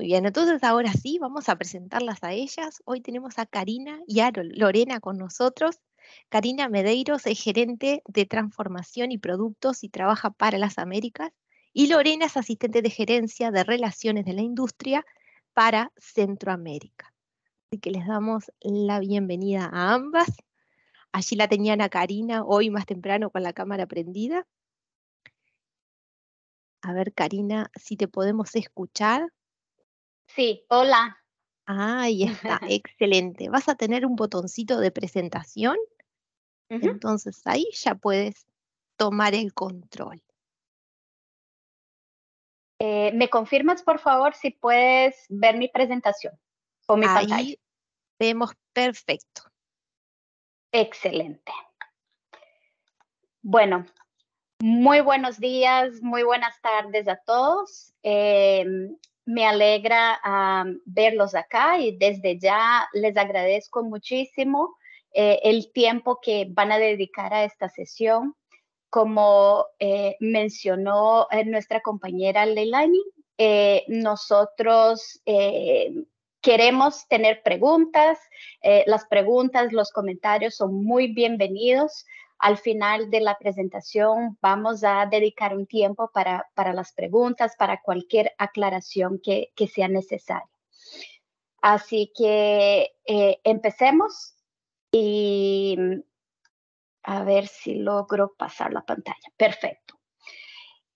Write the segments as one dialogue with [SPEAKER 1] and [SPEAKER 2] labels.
[SPEAKER 1] Muy bien, entonces ahora sí,
[SPEAKER 2] vamos a presentarlas a ellas. Hoy tenemos a Karina y a Lorena con nosotros. Karina Medeiros es gerente de transformación y productos y trabaja para las Américas. Y Lorena es asistente de gerencia de relaciones de la industria para Centroamérica. Así que les damos la bienvenida a ambas. Allí la tenían a Karina hoy más temprano con la cámara prendida. A ver, Karina, si te podemos escuchar.
[SPEAKER 1] Sí, hola.
[SPEAKER 2] Ahí está, excelente. Vas a tener un botoncito de presentación. Entonces ahí ya puedes tomar el control.
[SPEAKER 1] Eh, ¿Me confirmas, por favor, si puedes ver mi presentación o mi ahí Vemos perfecto.
[SPEAKER 3] Excelente. Bueno, muy buenos días, muy buenas tardes a todos. Em, me alegra verlos acá y desde ya les agradezco muchísimo eh, el tiempo que van a dedicar a esta sesión. Como eh, mencionó eh, nuestra compañera Leilani, nosotros queremos tener preguntas. las preguntas, los comentarios son muy bienvenidos. Al final de la presentación vamos a dedicar un tiempo para, las preguntas, para cualquier aclaración que, sea necesaria. Así que eh, empecemos y a ver si logro pasar la pantalla. Perfecto.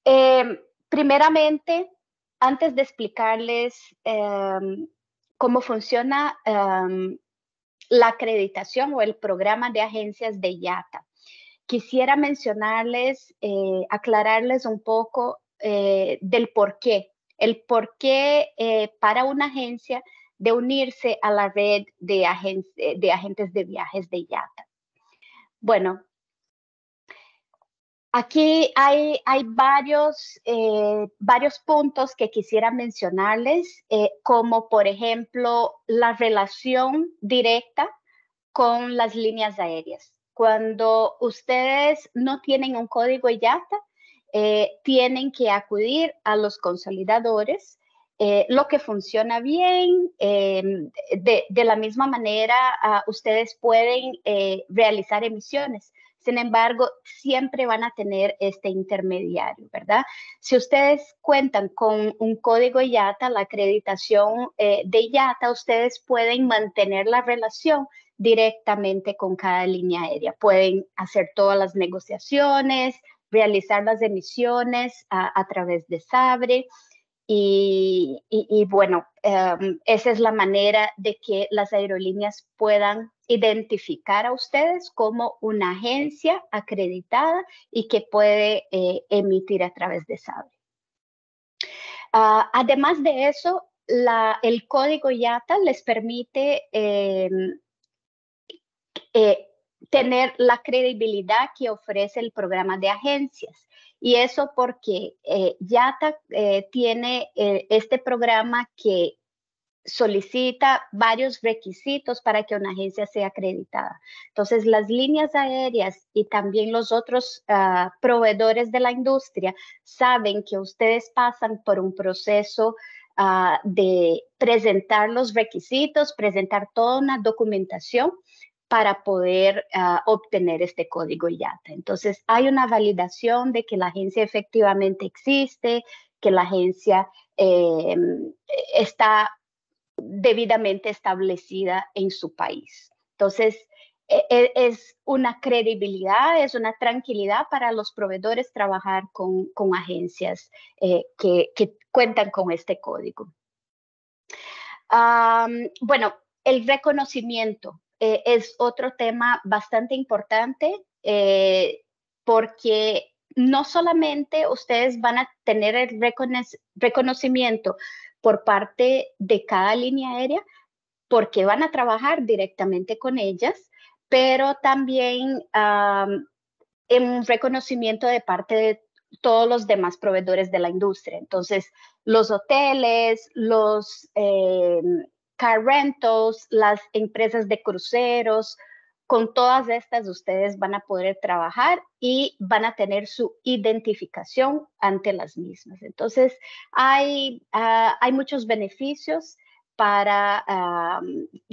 [SPEAKER 3] Em, primeramente, antes de explicarles em, cómo funciona em, la acreditación o el programa de agencias de IATA quisiera mencionarles, eh, aclararles un poco eh, del por qué, el por qué eh, para una agencia de unirse a la red de, de agentes de viajes de IATA. Bueno, aquí hay, hay varios, varios puntos que quisiera mencionarles, como por ejemplo la relación directa con las líneas aéreas cuando ustedes no tienen un código IATA, eh, tienen que acudir a los consolidadores, eh, lo que funciona bien. Eh, de, la misma manera, ah, ustedes pueden realizar emisiones. Sin embargo, siempre van a tener este intermediario, ¿verdad? Si ustedes cuentan con un código IATA, la acreditación de IATA, ustedes pueden mantener la relación directamente con cada línea aérea. Pueden hacer todas las negociaciones, realizar las emisiones a, través de Sabre. Y, bueno, em, esa es la manera de que las aerolíneas puedan identificar a ustedes como una agencia acreditada y que puede eh, emitir a través de Sabre. Ah, además de eso, el código IATA les permite em, eh, tener la credibilidad que ofrece el programa de agencias. Y eso porque eh, YATA eh, tiene eh, este programa que solicita varios requisitos para que una agencia sea acreditada. Entonces, las líneas aéreas y también los otros ah, proveedores de la industria saben que ustedes pasan por un proceso ah, de presentar los requisitos, presentar toda una documentación para poder ah, obtener este código IATA. Entonces, hay una validación de que la agencia efectivamente existe, que la agencia em, está debidamente establecida en su país. Entonces, e, e, es una credibilidad, es una tranquilidad para los proveedores trabajar con, agencias eh, que, cuentan con este código. bueno, el reconocimiento eh, es otro tema bastante importante eh, porque no solamente ustedes van a tener el reconocimiento por parte de cada línea aérea, porque van a trabajar directamente con ellas, pero también en reconocimiento de parte de todos los demás proveedores de la industria. Entonces, los hoteles, los eh, car rentals, las empresas de cruceros, con todas estas ustedes van a poder trabajar y van a tener su identificación ante las mismas. Entonces, hay, ah, hay muchos beneficios para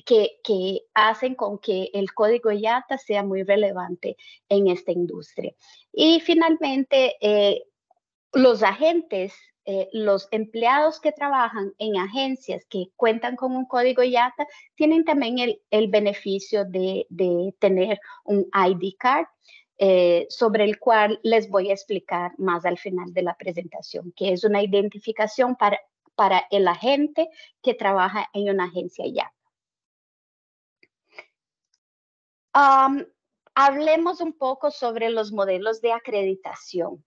[SPEAKER 3] que, hacen con que el código IATA sea muy relevante en esta industria. Y finalmente, eh, los agentes eh, los empleados que trabajan en agencias que cuentan con un código IATA tienen también el, el beneficio de, de, tener un ID card, eh, sobre el cual les voy a explicar más al final de la presentación, que es una identificación para, para el agente que trabaja en una
[SPEAKER 1] agencia IATA. Um,
[SPEAKER 3] hablemos un poco sobre los modelos de acreditación.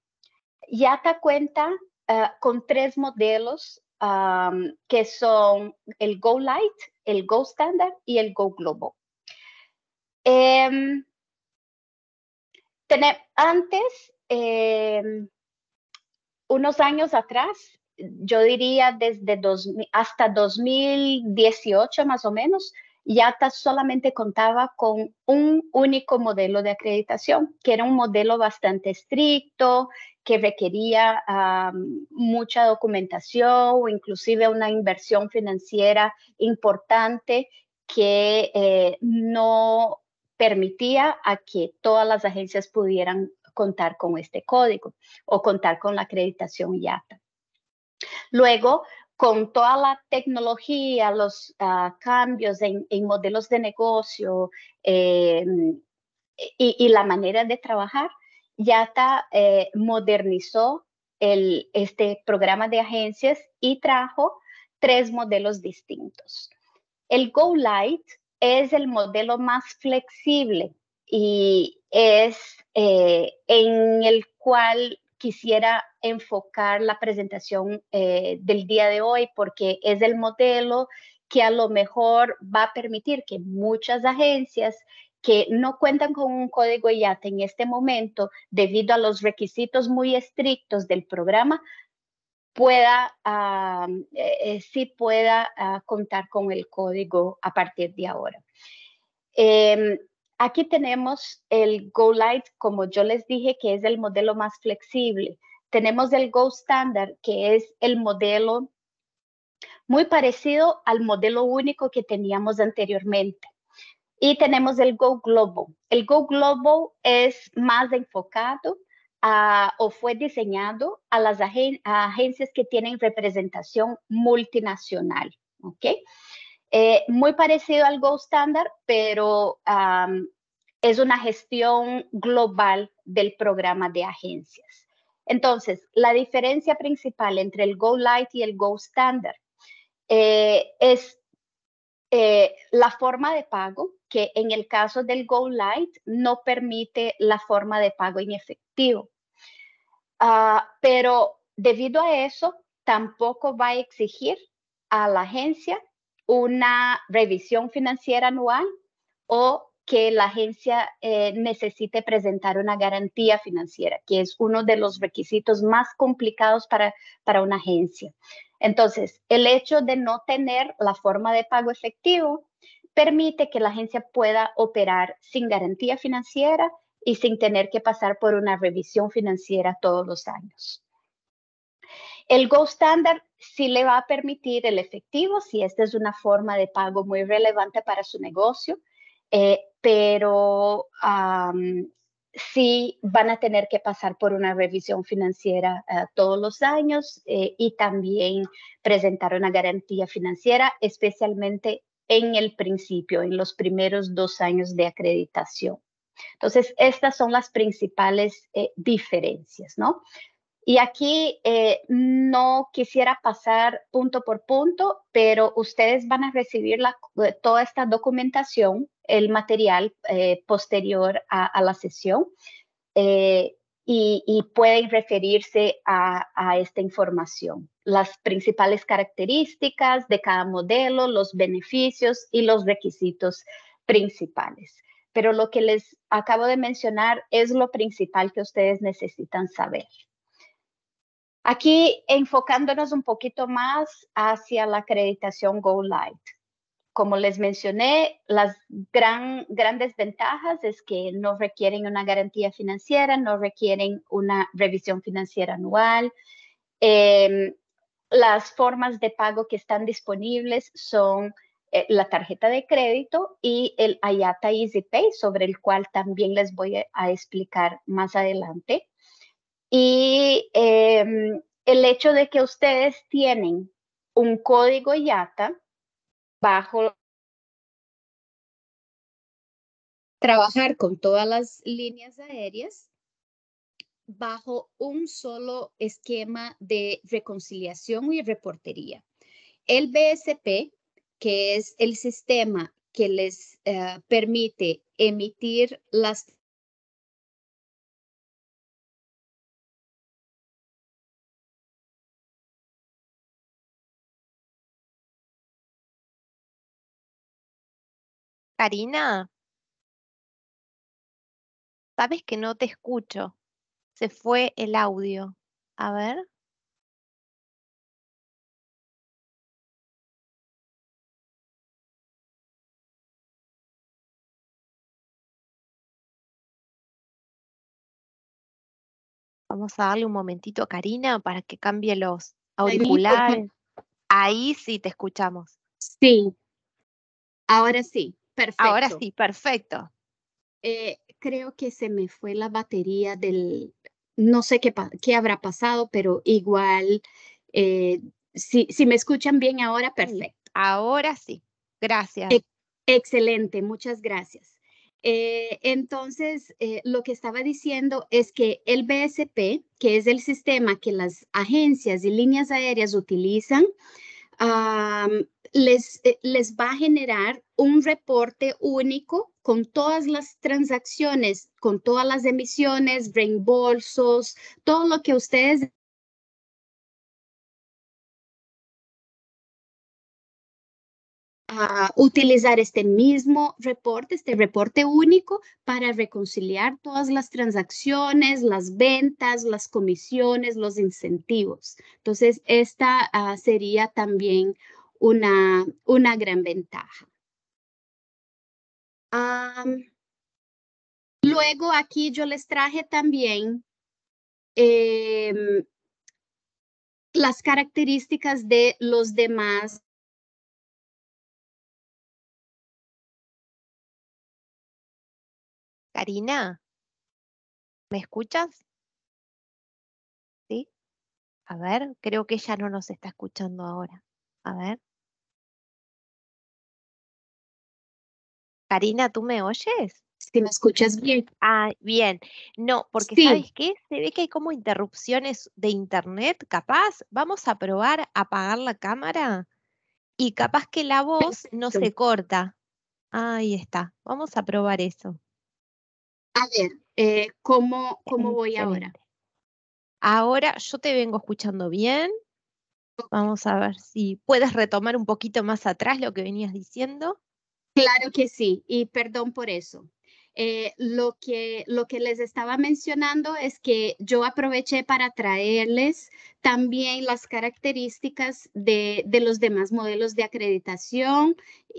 [SPEAKER 3] IATA cuenta eh, con tres modelos que son el Go Light, el Go Standard y el Go Global. Em, antes, em, unos años atrás, yo diría desde hasta 2018 más o menos, IATA solamente contaba con un único modelo de acreditación, que era un modelo bastante estricto, que requería mucha documentación o inclusive una inversión financiera importante que eh, no permitía a que todas las agencias pudieran contar con este código o contar con la acreditación IATA. Luego, con toda la tecnología, los ah, cambios en, modelos de negocio em, y, la manera de trabajar, Yata eh, modernizó el, este programa de agencias y trajo tres modelos distintos. El Go Light es el modelo más flexible y es eh, en el cual quisiera enfocar la presentación eh, del día de hoy porque es el modelo que a lo mejor va a permitir que muchas agencias que no cuentan con un código IATA en este momento, debido a los requisitos muy estrictos del programa, pueda, ah, eh, eh, si pueda ah, contar con el código a partir de ahora. Em, Aquí tenemos el Go Light, como yo les dije, que es el modelo más flexible. Tenemos el Go Standard, que es el modelo muy parecido al modelo único que teníamos anteriormente. Y tenemos el Go Global. El Go Global es más enfocado o fue diseñado a las agencias que tienen representación multinacional. ¿okay? Eh, muy parecido al Go Standard, pero es una gestión global del programa de agencias. Entonces, la diferencia principal entre el Go Light y el Go Standard eh, es eh, la forma de pago, que en el caso del Go Light no permite la forma de pago en efectivo. Ah, pero debido a eso, tampoco va a exigir a la agencia una revisión financiera anual o que la agencia eh, necesite presentar una garantía financiera, que es uno de los requisitos más complicados para una agencia. Entonces, el hecho de no tener la forma de pago efectivo permite que la agencia pueda operar sin garantía financiera y sin tener que pasar por una revisión financiera todos los años. El Go Standard sí le va a permitir el efectivo, si esta es una forma de pago muy relevante para su negocio, eh, pero sí van a tener que pasar por una revisión financiera eh, todos los años eh, y también presentar una garantía financiera, especialmente en el principio, en los primeros dos años de acreditación. Entonces, estas son las principales diferencias, ¿no? Y aquí eh, no quisiera pasar punto por punto, pero ustedes van a recibir eh, toda esta documentación, el material eh, posterior a, la sesión y, pueden referirse a esta información. Las principales características de cada modelo, los beneficios y los requisitos principales pero lo que les acabo de mencionar es lo principal que ustedes necesitan saber. Aquí enfocándonos un poquito más hacia la acreditación Go Light. Como les mencioné, las grandes ventajas es que no requieren una garantía financiera, no requieren una revisión financiera anual. Em, las formas de pago que están disponibles son eh, la tarjeta de crédito y el Ayata Easy Pay, sobre el cual también les voy a explicar más adelante. Y em,
[SPEAKER 1] el hecho de que ustedes tienen un código IATA bajo... Trabajar con todas las líneas aéreas bajo un solo esquema
[SPEAKER 3] de reconciliación y reportería. El BSP, que
[SPEAKER 1] es el sistema que les eh, permite emitir las Karina? Sabes que no te escucho. Se fue el audio. A ver. Vamos a darle un momentito a Karina para que
[SPEAKER 2] cambie los auriculares. Ahí sí te escuchamos. Sí. Ahora sí. Perfecto. Ahora sí, perfecto. Eh, creo
[SPEAKER 3] que se me fue la batería del, no sé qué, qué habrá pasado, pero igual, eh, si, si, me escuchan bien ahora, perfecto. Ahora sí, gracias. excelente, muchas gracias. Eh, entonces, lo que estaba diciendo es que el BSP, que es el sistema que las agencias y líneas aéreas utilizan, les, eh, les va a generar un reporte único con todas las transacciones,
[SPEAKER 1] con todas las emisiones, reembolsos, todo lo que ustedes A utilizar este mismo reporte, este reporte único, para reconciliar
[SPEAKER 3] todas las transacciones, las ventas, las comisiones, los incentivos. Entonces, esta ah, sería también una, una gran
[SPEAKER 1] ventaja. luego aquí yo les traje también em, las características de los demás Karina, ¿me escuchas? Sí. A ver, creo que ya no nos está escuchando ahora. A ver. Karina, ¿tú me oyes? Si me escuchas bien.
[SPEAKER 2] Ah, bien. No, porque ¿sabes qué? Se ve que hay como interrupciones de internet, capaz. Vamos a probar a apagar la cámara y capaz que la voz no se corta. Ahí está. Vamos a probar eso. A ver, eh, ¿cómo, cómo voy ahora? Ahora yo te vengo escuchando bien. Vamos a ver si puedes retomar un poquito más atrás lo que venías diciendo. Claro que sí, y perdón por eso. Eh, lo, que,
[SPEAKER 3] les estaba mencionando es que yo aproveché para traerles también las características de, los demás modelos de acreditación,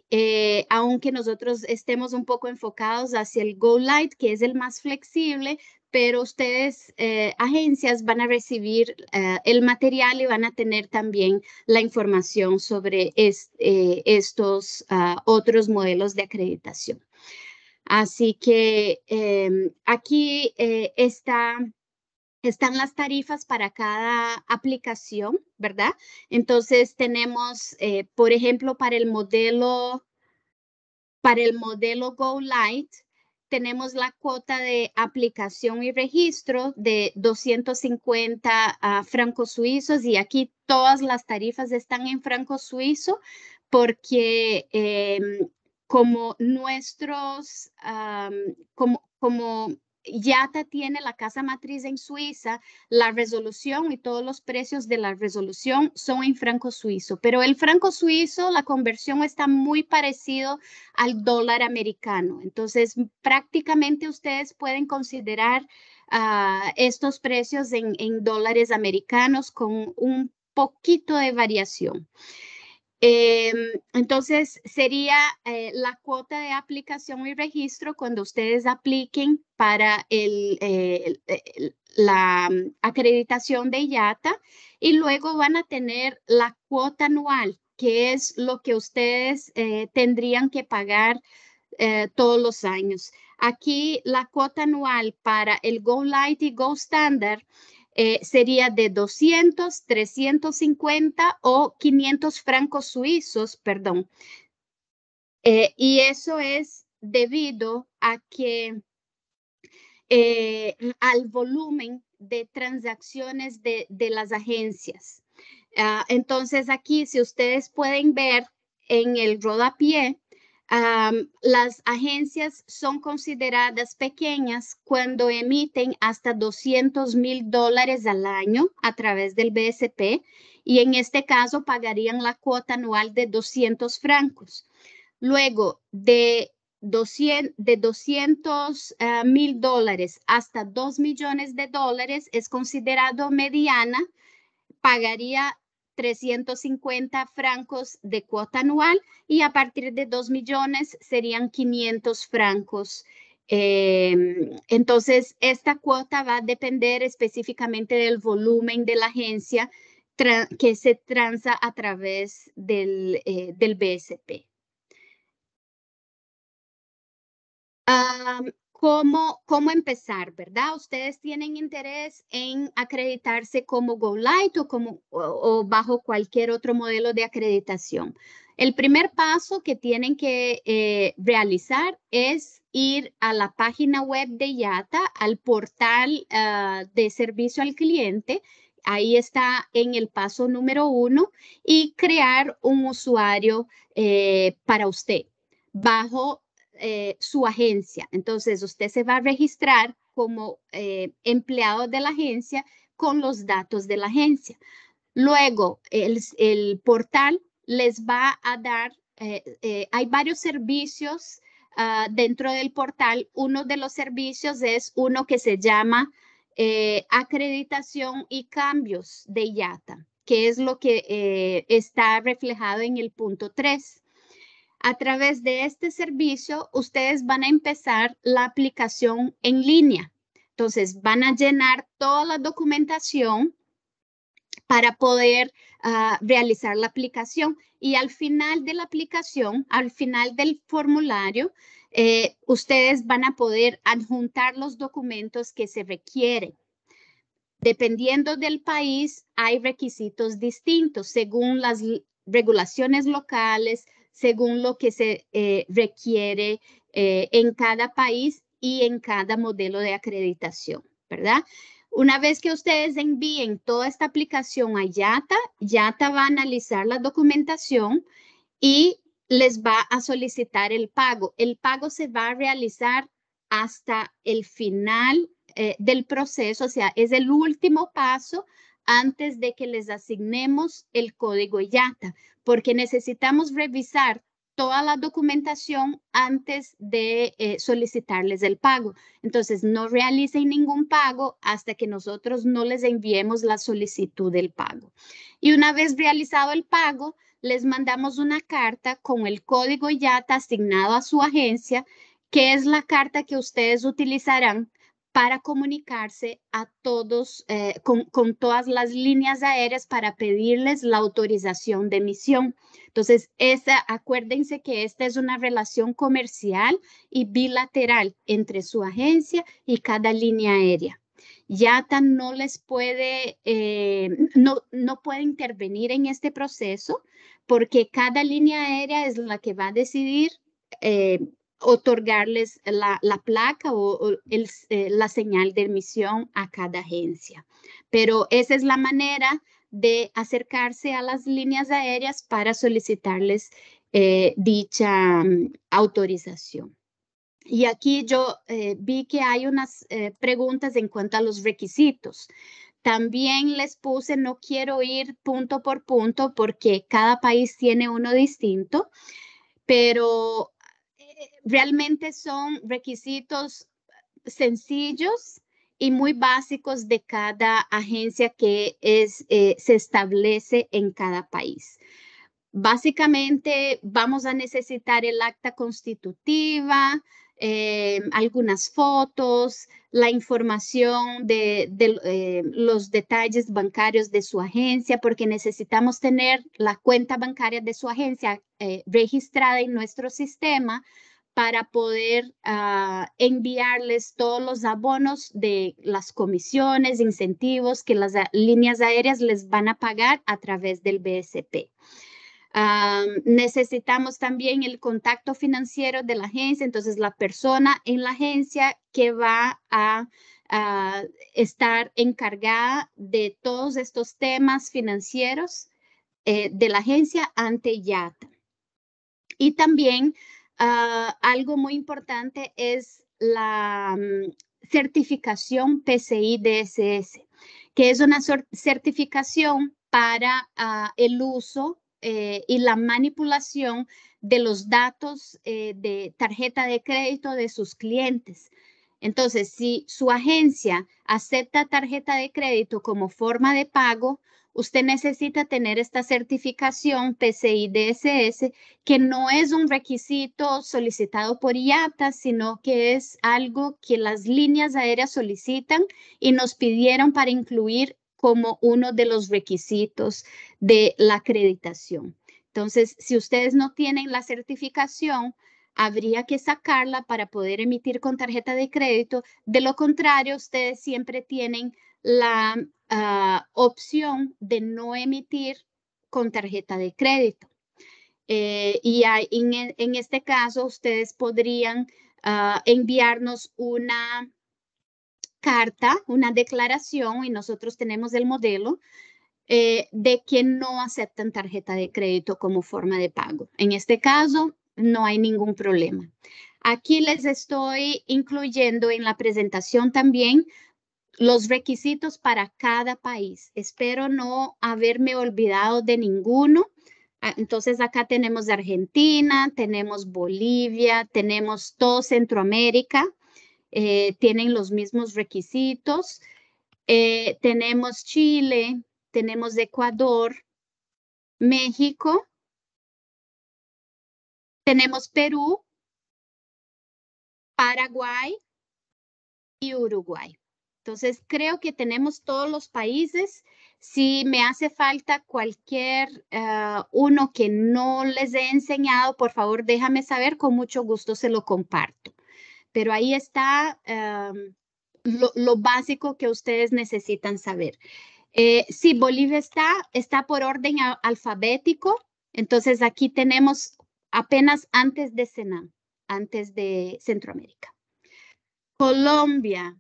[SPEAKER 3] eh, aunque nosotros estemos un poco enfocados hacia el Go Light, que es el más flexible, pero ustedes, eh, agencias, van a recibir eh, el material y van a tener también la información sobre eh, estos ah, otros modelos de acreditación. Así que em, aquí está, están las tarifas para cada aplicación, ¿verdad? Entonces tenemos, por ejemplo, para el modelo, para el modelo Go Light, tenemos la cuota de aplicación y registro de 250 ah, francos suizos y aquí todas las tarifas están en franco suizo porque em, como nuestros, como, como Yata tiene la casa matriz en Suiza, la resolución y todos los precios de la resolución son en franco suizo, pero el franco suizo, la conversión está muy parecido al dólar americano. Entonces, prácticamente ustedes pueden considerar ah, estos precios en dólares americanos con un poquito de variación. Eh, entonces, sería eh, la cuota de aplicación y registro cuando ustedes apliquen para eh, la mm, acreditación de IATA y luego van a tener la cuota anual, que es lo que ustedes tendrían que pagar todos los años. Aquí la cuota anual para el Go Light y Go Standard eh, sería de 200, 350 o 500 francos suizos, perdón. Eh, y eso es debido a que eh, al volumen de transacciones de, las agencias. Ah, entonces aquí, si ustedes pueden ver en el rodapié, las agencias son consideradas pequeñas cuando emiten hasta 200 mil dólares al año a través del BSP y en este caso pagarían la cuota anual de 200 francos. Luego, de 200 de ah, mil dólares hasta 2 millones de dólares es considerado mediana, pagaría 350 francos de cuota anual y a partir de 2 millones serían 500 francos. Em, entonces, esta cuota va a depender específicamente del volumen de la agencia que se transa a través del, eh, BSP cómo, empezar, ¿verdad? Ustedes tienen interés en acreditarse como GoLite o, como, o, bajo cualquier otro modelo de acreditación. El primer paso que tienen que eh, realizar es ir a la página web de YATA, al portal ah, de servicio al cliente. Ahí está en el paso número uno y crear un usuario eh, para usted bajo eh, su agencia. Entonces, usted se va a registrar como eh, empleado de la agencia con los datos de la agencia. Luego, el, portal les va a dar, eh, hay varios servicios ah, dentro del portal. Uno de los servicios es uno que se llama acreditación y cambios de IATA, que es lo que está reflejado en el punto 3 a través de este servicio, ustedes van a empezar la aplicación en línea. Entonces, van a llenar toda la documentación para poder ah, realizar la aplicación. Y al final de la aplicación, al final del formulario, eh, ustedes van a poder adjuntar los documentos que se requieren. Dependiendo del país, hay requisitos distintos según las regulaciones locales, según lo que se eh, requiere eh, en cada país y en cada modelo de acreditación, ¿verdad? Una vez que ustedes envíen toda esta aplicación a YATA, YATA va a analizar la documentación y les va a solicitar el pago. El pago se va a realizar hasta el final eh, del proceso, o sea, es el último paso antes de que les asignemos el código IATA, porque necesitamos revisar toda la documentación antes de eh, solicitarles el pago. Entonces, no realicen ningún pago hasta que nosotros no les enviemos la solicitud del pago. Y una vez realizado el pago, les mandamos una carta con el código IATA asignado a su agencia, que es la carta que ustedes utilizarán para comunicarse a todos, eh, con, todas las líneas aéreas para pedirles la autorización de emisión. Entonces, esa, acuérdense que esta es una relación comercial y bilateral entre su agencia y cada línea aérea. YATA no les puede, eh, no, no puede intervenir en este proceso porque cada línea aérea es la que va a decidir eh, otorgarles la, placa o, eh, la señal de emisión a cada agencia. Pero esa es la manera de acercarse a las líneas aéreas para solicitarles eh, dicha mm, autorización. Y aquí yo eh, vi que hay unas preguntas en cuanto a los requisitos. También les puse, no quiero ir punto por punto porque cada país tiene uno distinto, pero realmente son requisitos sencillos y muy básicos de cada agencia que es, eh, se establece en cada país. Básicamente vamos a necesitar el acta constitutiva, eh, algunas fotos, la información de, eh, los detalles bancarios de su agencia, porque necesitamos tener la cuenta bancaria de su agencia eh, registrada en nuestro sistema para poder ah, enviarles todos los abonos de las comisiones, incentivos que las líneas aéreas les van a pagar a través del BSP necesitamos también el contacto financiero de la agencia, entonces la persona en la agencia que va a, estar encargada de todos estos temas financieros eh, de la agencia ante IATA. Y también ah, algo muy importante es la mm, certificación PCI DSS, que es una certificación para ah, el uso eh, y la manipulación de los datos eh, de tarjeta de crédito de sus clientes. Entonces, si su agencia acepta tarjeta de crédito como forma de pago, usted necesita tener esta certificación PCI DSS, que no es un requisito solicitado por IATA, sino que es algo que las líneas aéreas solicitan y nos pidieron para incluir como uno de los requisitos de la acreditación. Entonces, si ustedes no tienen la certificación, habría que sacarla para poder emitir con tarjeta de crédito. De lo contrario, ustedes siempre tienen la ah, opción de no emitir con tarjeta de crédito. Eh, y en, este caso, ustedes podrían ah, enviarnos una carta, una declaración, y nosotros tenemos el modelo, eh, de que no aceptan tarjeta de crédito como forma de pago. En este caso, no hay ningún problema. Aquí les estoy incluyendo en la presentación también los requisitos para cada país. Espero no haberme olvidado de ninguno. Ah, entonces acá tenemos Argentina, tenemos Bolivia, tenemos todo Centroamérica, eh, tienen los mismos requisitos. Eh, tenemos Chile, tenemos
[SPEAKER 1] Ecuador, México, tenemos Perú, Paraguay y
[SPEAKER 3] Uruguay. Entonces, creo que tenemos todos los países. Si me hace falta cualquier eh, uno que no les he enseñado, por favor, déjame saber, con mucho gusto se lo comparto pero ahí está lo, básico que ustedes necesitan saber. Eh, sí, Bolivia está, está por orden alfabético, entonces aquí tenemos apenas antes de Senam, antes de Centroamérica. Colombia,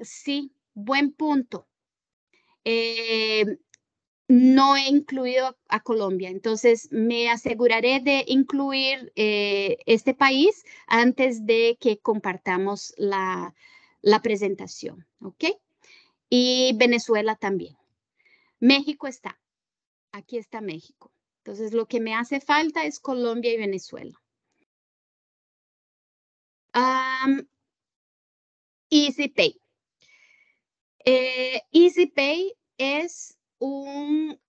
[SPEAKER 3] sí, buen punto. Eh, no he incluido a Colombia. Entonces, me aseguraré de incluir eh, este país antes de que compartamos la, presentación, ¿ok? Y Venezuela también. México está. Aquí está México. Entonces, lo que me hace falta es
[SPEAKER 1] Colombia y Venezuela. Easy Pay. Eh, Easy Pay
[SPEAKER 3] es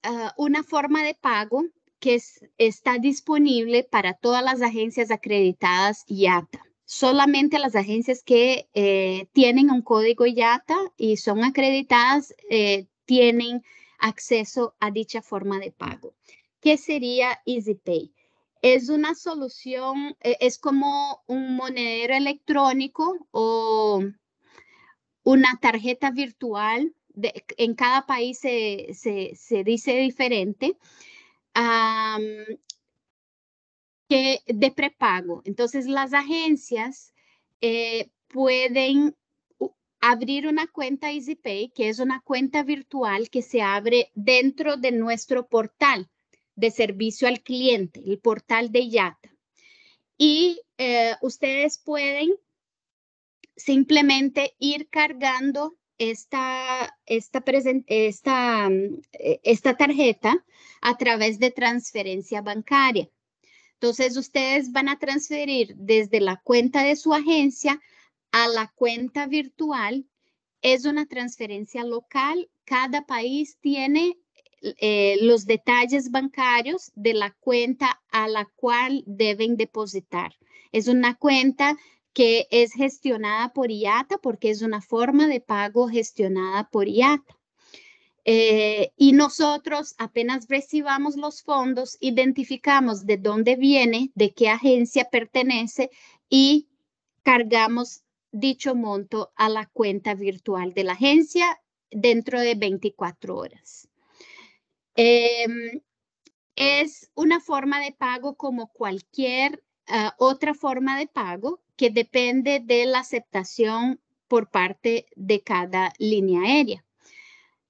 [SPEAKER 3] Ah, una forma de pago que está disponible para todas las agencias acreditadas IATA. Solamente las agencias que eh, tienen un código IATA y son acreditadas eh, tienen acceso a dicha forma de pago. ¿Qué sería EasyPay? Es una solución, e-, es como un monedero electrónico o una tarjeta virtual en cada país se, dice diferente, de prepago. Entonces las agencias eh, pueden abrir una cuenta EasyPay, que es una cuenta virtual que se abre dentro de nuestro portal de servicio al cliente, el portal de Yata. Y eh, ustedes pueden simplemente ir cargando esta, esta, esta, mm, e, esta tarjeta a través de transferencia bancaria. Entonces, ustedes van a transferir desde la cuenta de su agencia a la cuenta virtual. Es una transferencia local. Cada país tiene eh, los detalles bancarios de la cuenta a la cual deben depositar. Es una cuenta que es gestionada por IATA porque es una forma de pago gestionada por IATA. Eh, y nosotros apenas recibamos los fondos, identificamos de dónde viene, de qué agencia pertenece y cargamos dicho monto a la cuenta virtual de la agencia dentro de 24 horas. Em, es una forma de pago como cualquier eh, otra forma de pago que depende de la aceptación por parte de cada línea aérea.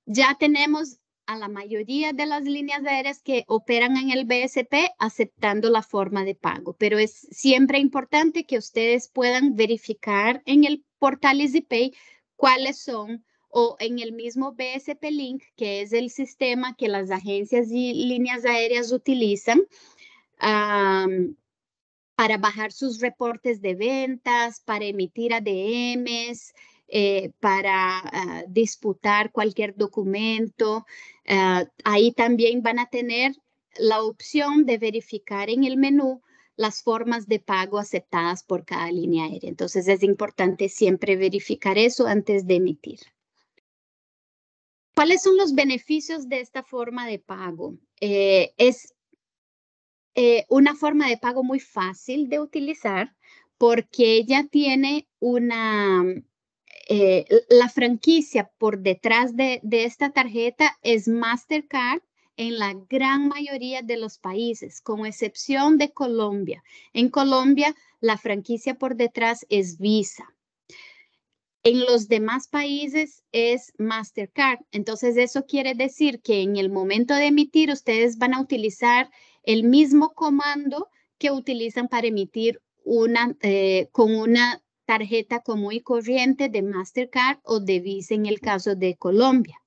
[SPEAKER 3] Ya tenemos a la mayoría de las líneas aéreas que operan en el BSP aceptando la forma de pago, pero es siempre importante que ustedes puedan verificar en el portal EasyPay cuáles son o en el mismo BSP Link, que es el sistema que las agencias y líneas aéreas utilizan, para bajar sus reportes de ventas, para emitir ADMs, eh, para ah, disputar cualquier documento. Ah, ahí también van a tener la opción de verificar en el menú las formas de pago aceptadas por cada línea aérea. Entonces es importante siempre verificar eso antes de emitir. ¿Cuáles son los beneficios de esta forma de pago? Eh, es eh, una forma de pago muy fácil de utilizar porque ella tiene una, mm, eh, la franquicia por detrás de, de, esta tarjeta es Mastercard en la gran mayoría de los países, con excepción de Colombia. En Colombia, la franquicia por detrás es Visa. En los demás países es Mastercard. Entonces, eso quiere decir que en el momento de emitir, ustedes van a utilizar el mismo comando que utilizan para emitir una, eh, con una tarjeta común y corriente de Mastercard o de Visa en el caso de Colombia.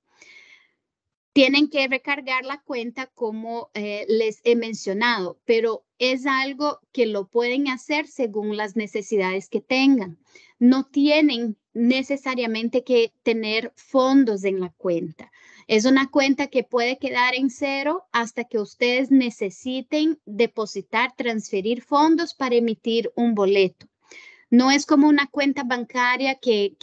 [SPEAKER 3] Tienen que recargar la cuenta como eh, les he mencionado, pero es algo que lo pueden hacer según las necesidades que tengan. No tienen necesariamente que tener fondos en la cuenta. Es una cuenta que puede quedar en cero hasta que ustedes necesiten depositar, transferir fondos para emitir un boleto. No es como una cuenta bancaria que,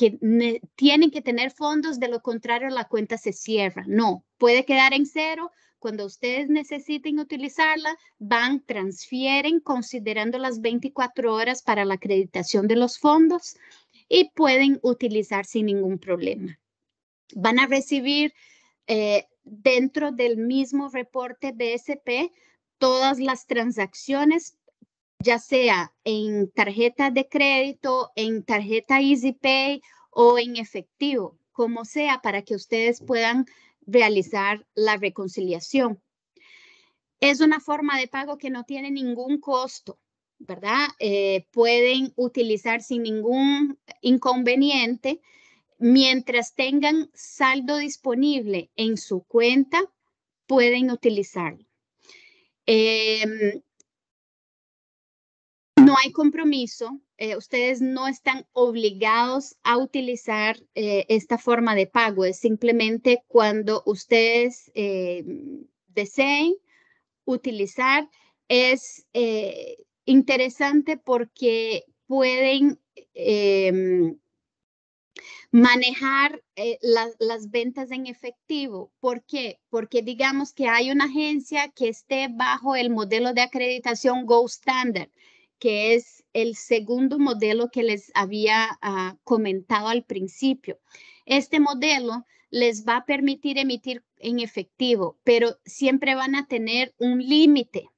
[SPEAKER 3] tienen que tener fondos, de lo contrario la cuenta se cierra. No, puede quedar en cero. Cuando ustedes necesiten utilizarla, van, transfieren considerando las 24 horas para la acreditación de los fondos y pueden utilizar sin ningún problema. Van a recibir eh, dentro del mismo reporte BSP todas las transacciones, ya sea en tarjeta de crédito, en tarjeta EasyPay o en efectivo, como sea, para que ustedes puedan realizar la reconciliación. Es una forma de pago que no tiene ningún costo, ¿verdad? Eh, pueden utilizar sin ningún inconveniente mientras tengan saldo disponible en su cuenta, pueden utilizarlo. Em, no hay compromiso, eh, ustedes no están obligados a utilizar eh, esta forma de pago, es simplemente cuando ustedes em, deseen utilizar. Es eh, interesante porque pueden em, manejar eh, las ventas en efectivo. ¿Por qué? Porque digamos que hay una agencia que esté bajo el modelo de acreditación go Standard, que es el segundo modelo que les había ah, comentado al principio. Este modelo les va a permitir emitir en efectivo, pero siempre van a tener un límite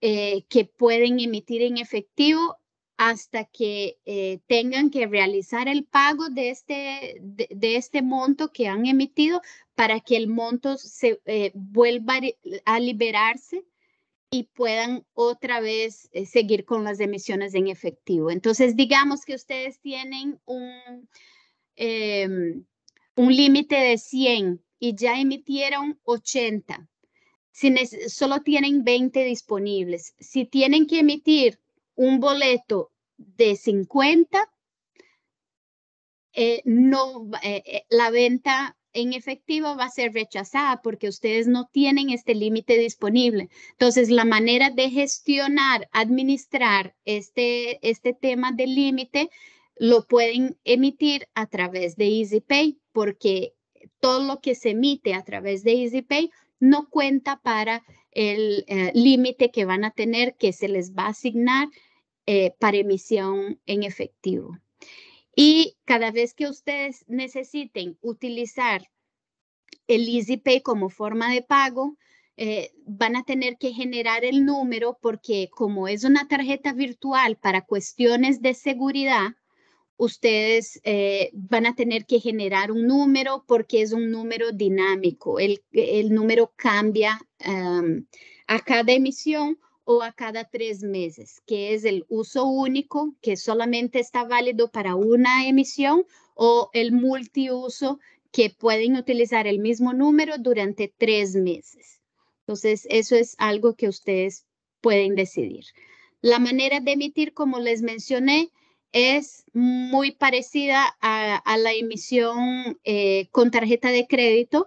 [SPEAKER 3] eh, que pueden emitir en efectivo hasta que eh, tengan que realizar el pago de este, de, este monto que han emitido para que el monto se eh, vuelva a liberarse y puedan otra vez eh, seguir con las emisiones en efectivo. Entonces, digamos que ustedes tienen un, em, un límite de 100 y ya emitieron 80. Si solo tienen 20 disponibles. Si tienen que emitir un boleto de 50, eh, no, eh, eh, la venta en efectivo va a ser rechazada porque ustedes no tienen este límite disponible. Entonces, la manera de gestionar, administrar este, este tema del límite, lo pueden emitir a través de EasyPay porque todo lo que se emite a través de EasyPay no cuenta para el límite que van a tener que se les va a asignar eh, para emisión en efectivo. Y cada vez que ustedes necesiten utilizar el EasyPay como forma de pago, eh, van a tener que generar el número porque como es una tarjeta virtual para cuestiones de seguridad, ustedes eh, van a tener que generar un número porque es un número dinámico. El, número cambia a cada emisión o a cada tres meses, que es el uso único, que solamente está válido para una emisión, o el multiuso, que pueden utilizar el mismo número durante tres meses. Entonces, eso es algo que ustedes pueden decidir. La manera de emitir, como les mencioné, es muy parecida a, la emisión eh, con tarjeta de crédito,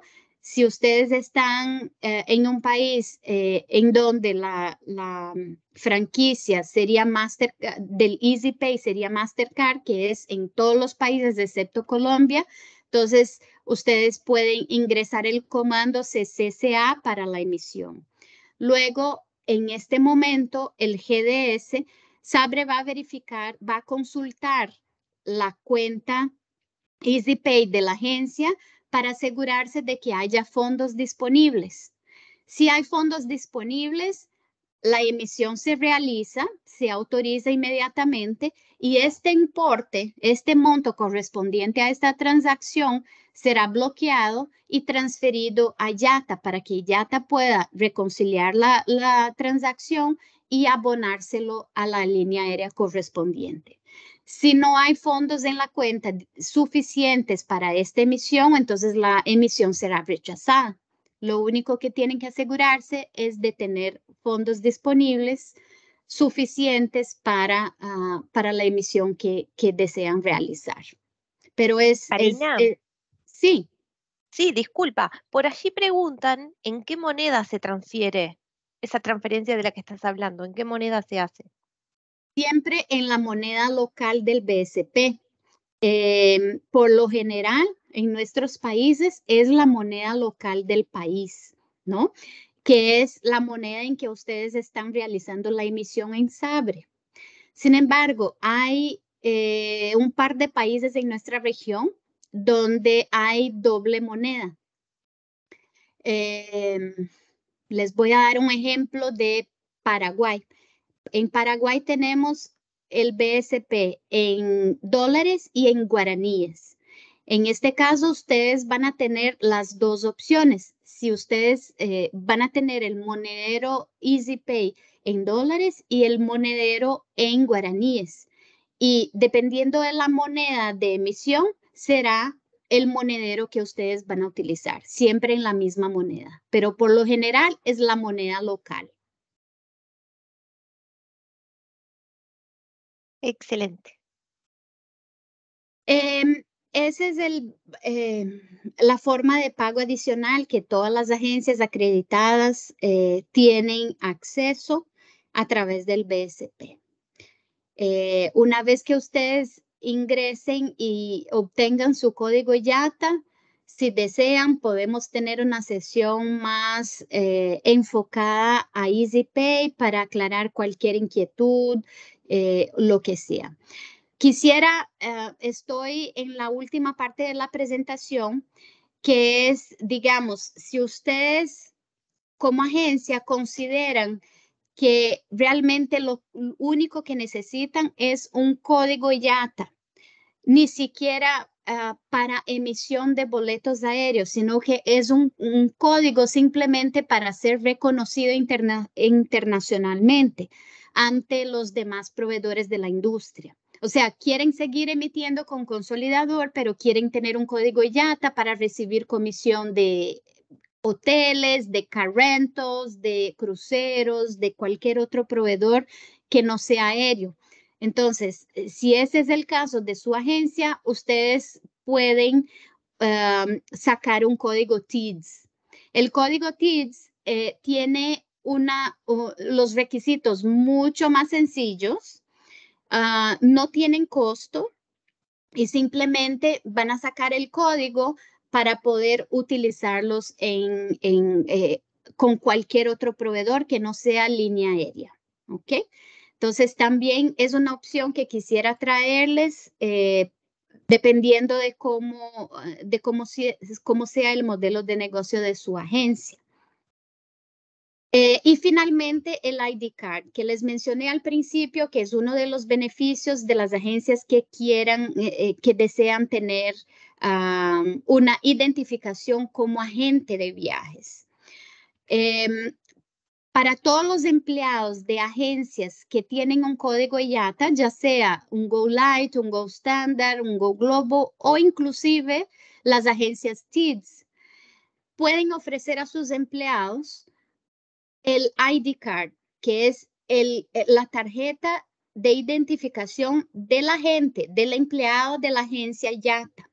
[SPEAKER 3] si ustedes están eh, en un país eh, en donde la, mm, franquicia sería Master, eh, del EasyPay sería Mastercard, que es en todos los países excepto Colombia, entonces ustedes pueden ingresar el comando CCCA para la emisión. Luego, en este momento, el GDS, Sabre va a verificar, va a consultar la cuenta EasyPay de la agencia para asegurarse de que haya fondos disponibles. Si hay fondos disponibles, la emisión se realiza, se autoriza inmediatamente y este importe, este monto correspondiente a esta transacción será bloqueado y transferido a Yata para que Yata pueda reconciliar la, la transacción y abonárselo a la línea aérea correspondiente. Si no hay fondos en la cuenta suficientes para esta emisión, entonces la emisión será rechazada. Lo único que tienen que asegurarse es de tener fondos disponibles suficientes para, ah, para la emisión que, desean realizar.
[SPEAKER 2] Pero es, es eh, sí. Sí, disculpa. Por allí preguntan en qué moneda se transfiere esa transferencia de la que estás hablando, en qué moneda se hace siempre en la moneda local del BSP.
[SPEAKER 3] Em, por lo general, en nuestros países es la moneda local del país, ¿no? Que es la moneda en que ustedes están realizando la emisión en Sabre. Sin embargo, hay eh, un par de países en nuestra región donde hay doble moneda. Em, les voy a dar un ejemplo de Paraguay. En Paraguay tenemos el BSP en dólares y en guaraníes. En este caso, ustedes van a tener las dos opciones. Si ustedes eh, van a tener el monedero EasyPay en dólares y el monedero en guaraníes. Y dependiendo de la moneda de emisión, será el monedero que ustedes van a utilizar, siempre en la misma
[SPEAKER 1] moneda, pero por lo general es la moneda local. Excelente. Em, esa es el, em, la forma de pago adicional que todas
[SPEAKER 3] las agencias acreditadas eh, tienen acceso a través del BSP. Eh, una vez que ustedes ingresen y obtengan su código IATA, si desean, podemos tener una sesión más eh, enfocada a EasyPay para aclarar cualquier inquietud eh, lo que sea. Quisiera, eh, estoy en la última parte de la presentación, que es, digamos, si ustedes como agencia consideran que realmente lo único que necesitan es un código IATA, ni siquiera eh, para emisión de boletos aéreos, sino que es un, código simplemente para ser reconocido internacionalmente ante los demás proveedores de la industria. O sea, quieren seguir emitiendo con consolidador, pero quieren tener un código IATA para recibir comisión de hoteles, de carrentos de cruceros, de cualquier otro proveedor que no sea aéreo. Entonces, eh, si ese es el caso de su agencia, ustedes pueden sacar un código TIDS. El código TIDS eh, tiene una, los requisitos mucho más sencillos, ah, no tienen costo y simplemente van a sacar el código para poder utilizarlos en, en, eh, con cualquier otro proveedor que no sea línea aérea. ¿Ok? Entonces, también es una opción que quisiera traerles eh, dependiendo de cómo, de cómo sea el modelo de negocio de su agencia. Eh, y finalmente el ID card, que les mencioné al principio, que es uno de los beneficios de las agencias que quieran, eh, eh, que desean tener una identificación como agente de viajes. Em, para todos los empleados de agencias que tienen un código IATA, ya sea un Go Light, un Go Standard, un Go Globo o inclusive las agencias TIDS, pueden ofrecer a sus empleados el ID card, que es eh, la tarjeta de identificación de la gente, del empleado de la agencia YATA.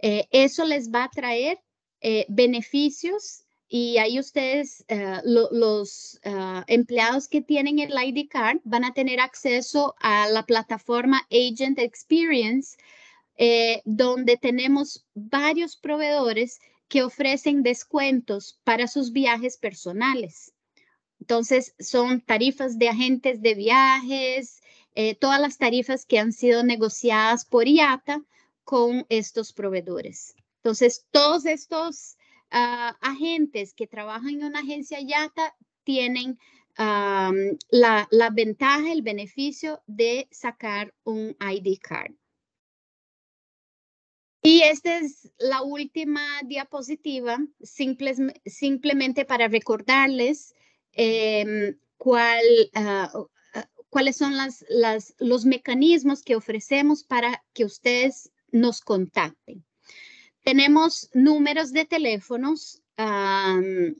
[SPEAKER 3] Eh, eso les va a traer eh, beneficios y ahí ustedes, los empleados que tienen el ID card van a tener acceso a la plataforma Agent Experience, donde tenemos varios proveedores que ofrecen descuentos para sus viajes personales. Entonces, son tarifas de agentes de viajes, eh, todas las tarifas que han sido negociadas por IATA con estos proveedores. Entonces, todos estos ah, agentes que trabajan en una agencia IATA tienen ah, la, ventaja, el beneficio de sacar un ID card. Y esta es la última diapositiva, simplemente para recordarles Em, ah, ah, cuáles son los mecanismos que ofrecemos para que ustedes nos contacten. Tenemos números de teléfonos eh,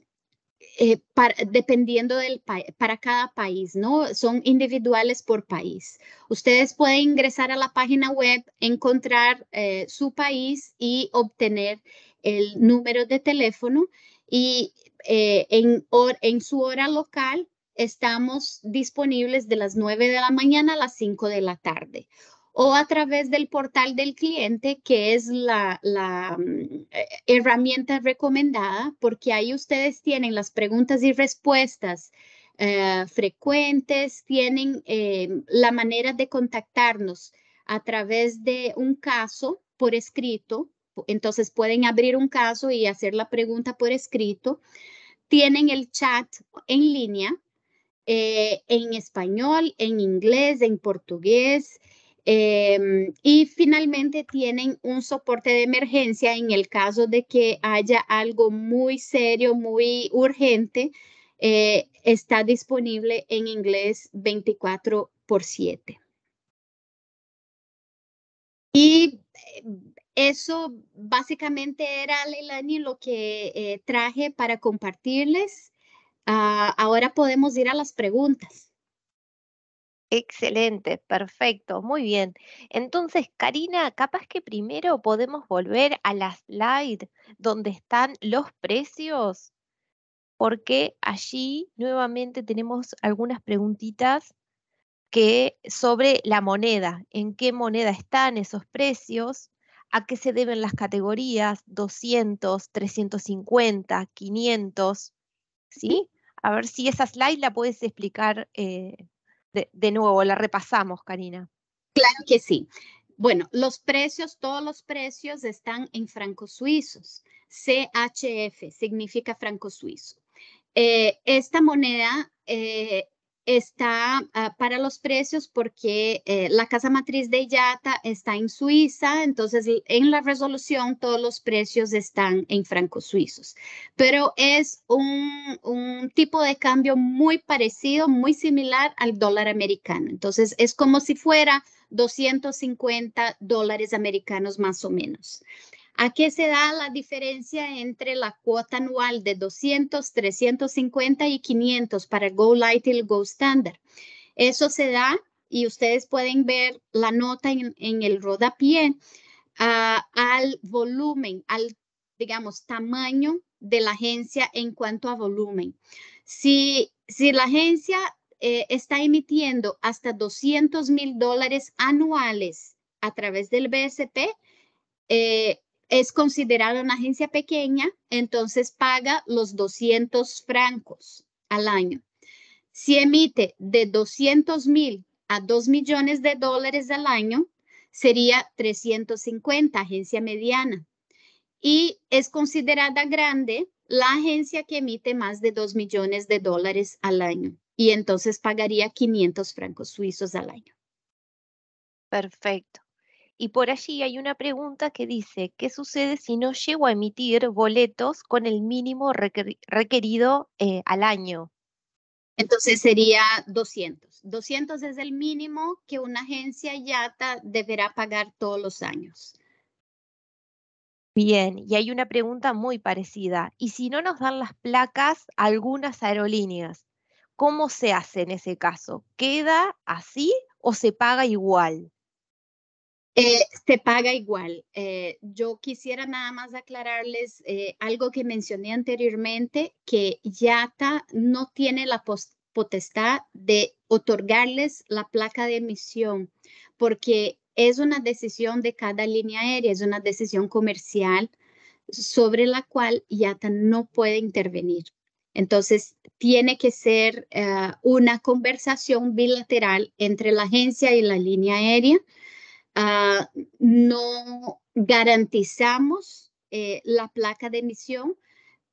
[SPEAKER 3] dependiendo del para cada país, ¿no? Son individuales por país. Ustedes pueden ingresar a la página web, encontrar eh, su país y obtener el número de teléfono y eh, en, su hora local estamos disponibles de las 9 de la mañana a las 5 de la tarde o a través del portal del cliente, que es la, mm, herramienta recomendada, porque ahí ustedes tienen las preguntas y respuestas eh, frecuentes, tienen eh, la manera de contactarnos a través de un caso por escrito entonces pueden abrir un caso y hacer la pregunta por escrito. Tienen el chat en línea, eh, en español, en inglés, en portugués. Em, y finalmente tienen un soporte de emergencia en el caso de que haya algo muy serio, muy urgente. Eh, está disponible en inglés 24 por 7. Y eso básicamente era, Leilani, lo que eh, traje para
[SPEAKER 2] compartirles. Ah, ahora podemos ir a las preguntas. Excelente, perfecto, muy bien. Entonces, Karina, capaz que primero podemos volver a la slide donde están los precios, porque allí nuevamente tenemos algunas preguntitas que sobre la moneda, en qué moneda están esos precios a qué se deben las categorías 200, 350, 500, ¿sí? A ver si esa slide la puedes explicar eh, de, nuevo, la repasamos, Karina. Claro que sí. Bueno, los precios,
[SPEAKER 3] todos los precios están en francos suizos. CHF significa franco suizo. Eh, esta moneda eh, está ah, para los precios porque eh, la casa matriz de IATA está en Suiza, entonces en la resolución todos los precios están en francos suizos. Pero es un, un, tipo de cambio muy parecido, muy similar al dólar americano. Entonces es como si fuera 250 dólares americanos más o menos. ¿A qué se da la diferencia entre la cuota anual de 200, 350 y 500 para Go Light y el Go Standard? Eso se da y ustedes pueden ver la nota en, el rodapié ah, al volumen, al, digamos, tamaño de la agencia en cuanto a volumen. Si, si la agencia eh, está emitiendo hasta 200 mil dólares anuales a través del BSP, eh, es considerada una agencia pequeña, entonces paga los 200 francos al año. Si emite de 200 mil a 2 millones de dólares al año, sería 350, agencia mediana. Y es considerada grande la agencia que emite más de 2 millones de dólares al año. Y entonces pagaría 500
[SPEAKER 2] francos suizos al año. Perfecto. Y por allí hay una pregunta que dice, ¿qué sucede si no llego a emitir boletos con el mínimo requerido eh, al año? Entonces sería
[SPEAKER 3] 200. 200 es el mínimo que una agencia IATA deberá pagar todos los años.
[SPEAKER 2] Bien, y hay una pregunta muy parecida. ¿Y si no nos dan las placas algunas aerolíneas? ¿Cómo se hace en ese caso? ¿Queda así o se paga igual? Eh, se paga igual.
[SPEAKER 3] Eh, yo quisiera nada más aclararles eh, algo que mencioné anteriormente, que IATA no tiene la potestad de otorgarles la placa de emisión, porque es una decisión de cada línea aérea, es una decisión comercial sobre la cual IATA no puede intervenir. Entonces, tiene que ser eh, una conversación bilateral entre la agencia y la línea aérea Ah, no garantizamos eh, la placa de emisión,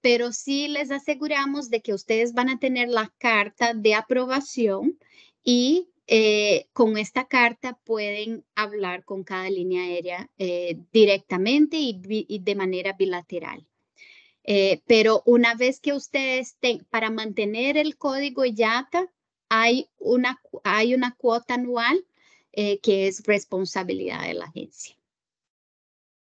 [SPEAKER 3] pero sí les aseguramos de que ustedes van a tener la carta de aprobación y eh, con esta carta pueden hablar con cada línea aérea eh, directamente y, de manera bilateral. pero una vez que ustedes estén para mantener el código IATA, hay una, hay
[SPEAKER 2] una cuota anual eh, que es
[SPEAKER 3] responsabilidad de la agencia.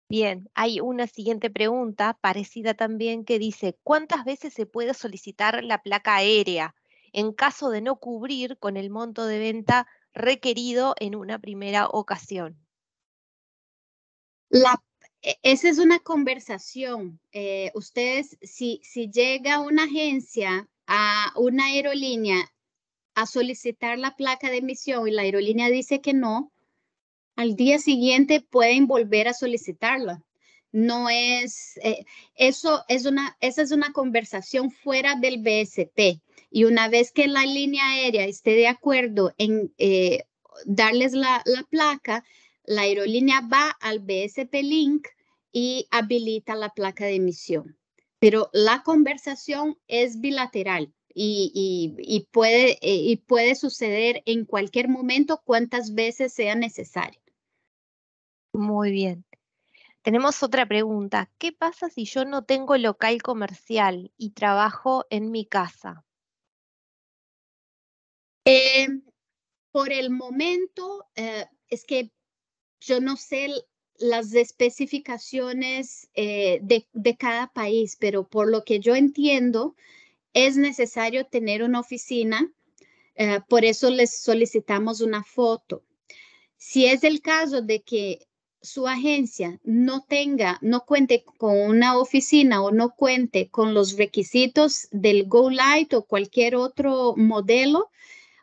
[SPEAKER 2] Bien, hay una siguiente pregunta parecida también que dice, ¿cuántas veces se puede solicitar la placa aérea en caso de no cubrir con el monto de venta requerido en una primera ocasión? E, esa es una conversación. Eh, ustedes, si, si llega
[SPEAKER 3] una agencia a una aerolínea a solicitar la placa de emisión y la aerolínea dice que no, al día siguiente pueden volver a solicitarla. No es, eh, eso es una, esa es una conversación fuera del BSP. Y una vez que la línea aérea esté de acuerdo en eh, darles la, la placa, la aerolínea va al BSP Link y habilita la placa de emisión. Pero la conversación es bilateral y, puede, eh, y puede suceder en
[SPEAKER 2] cualquier momento cuantas veces sea necesario. Muy bien. Tenemos otra pregunta. ¿Qué pasa si yo no tengo local comercial y trabajo en mi casa? Eh,
[SPEAKER 3] por el momento, eh, es que yo no sé las especificaciones de, de, cada país, pero por lo que yo entiendo, es necesario tener una oficina, eh, por eso les solicitamos una foto. Si es el caso de que su agencia no tenga, no cuente con una oficina o no cuente con los requisitos del Go Light o cualquier otro modelo,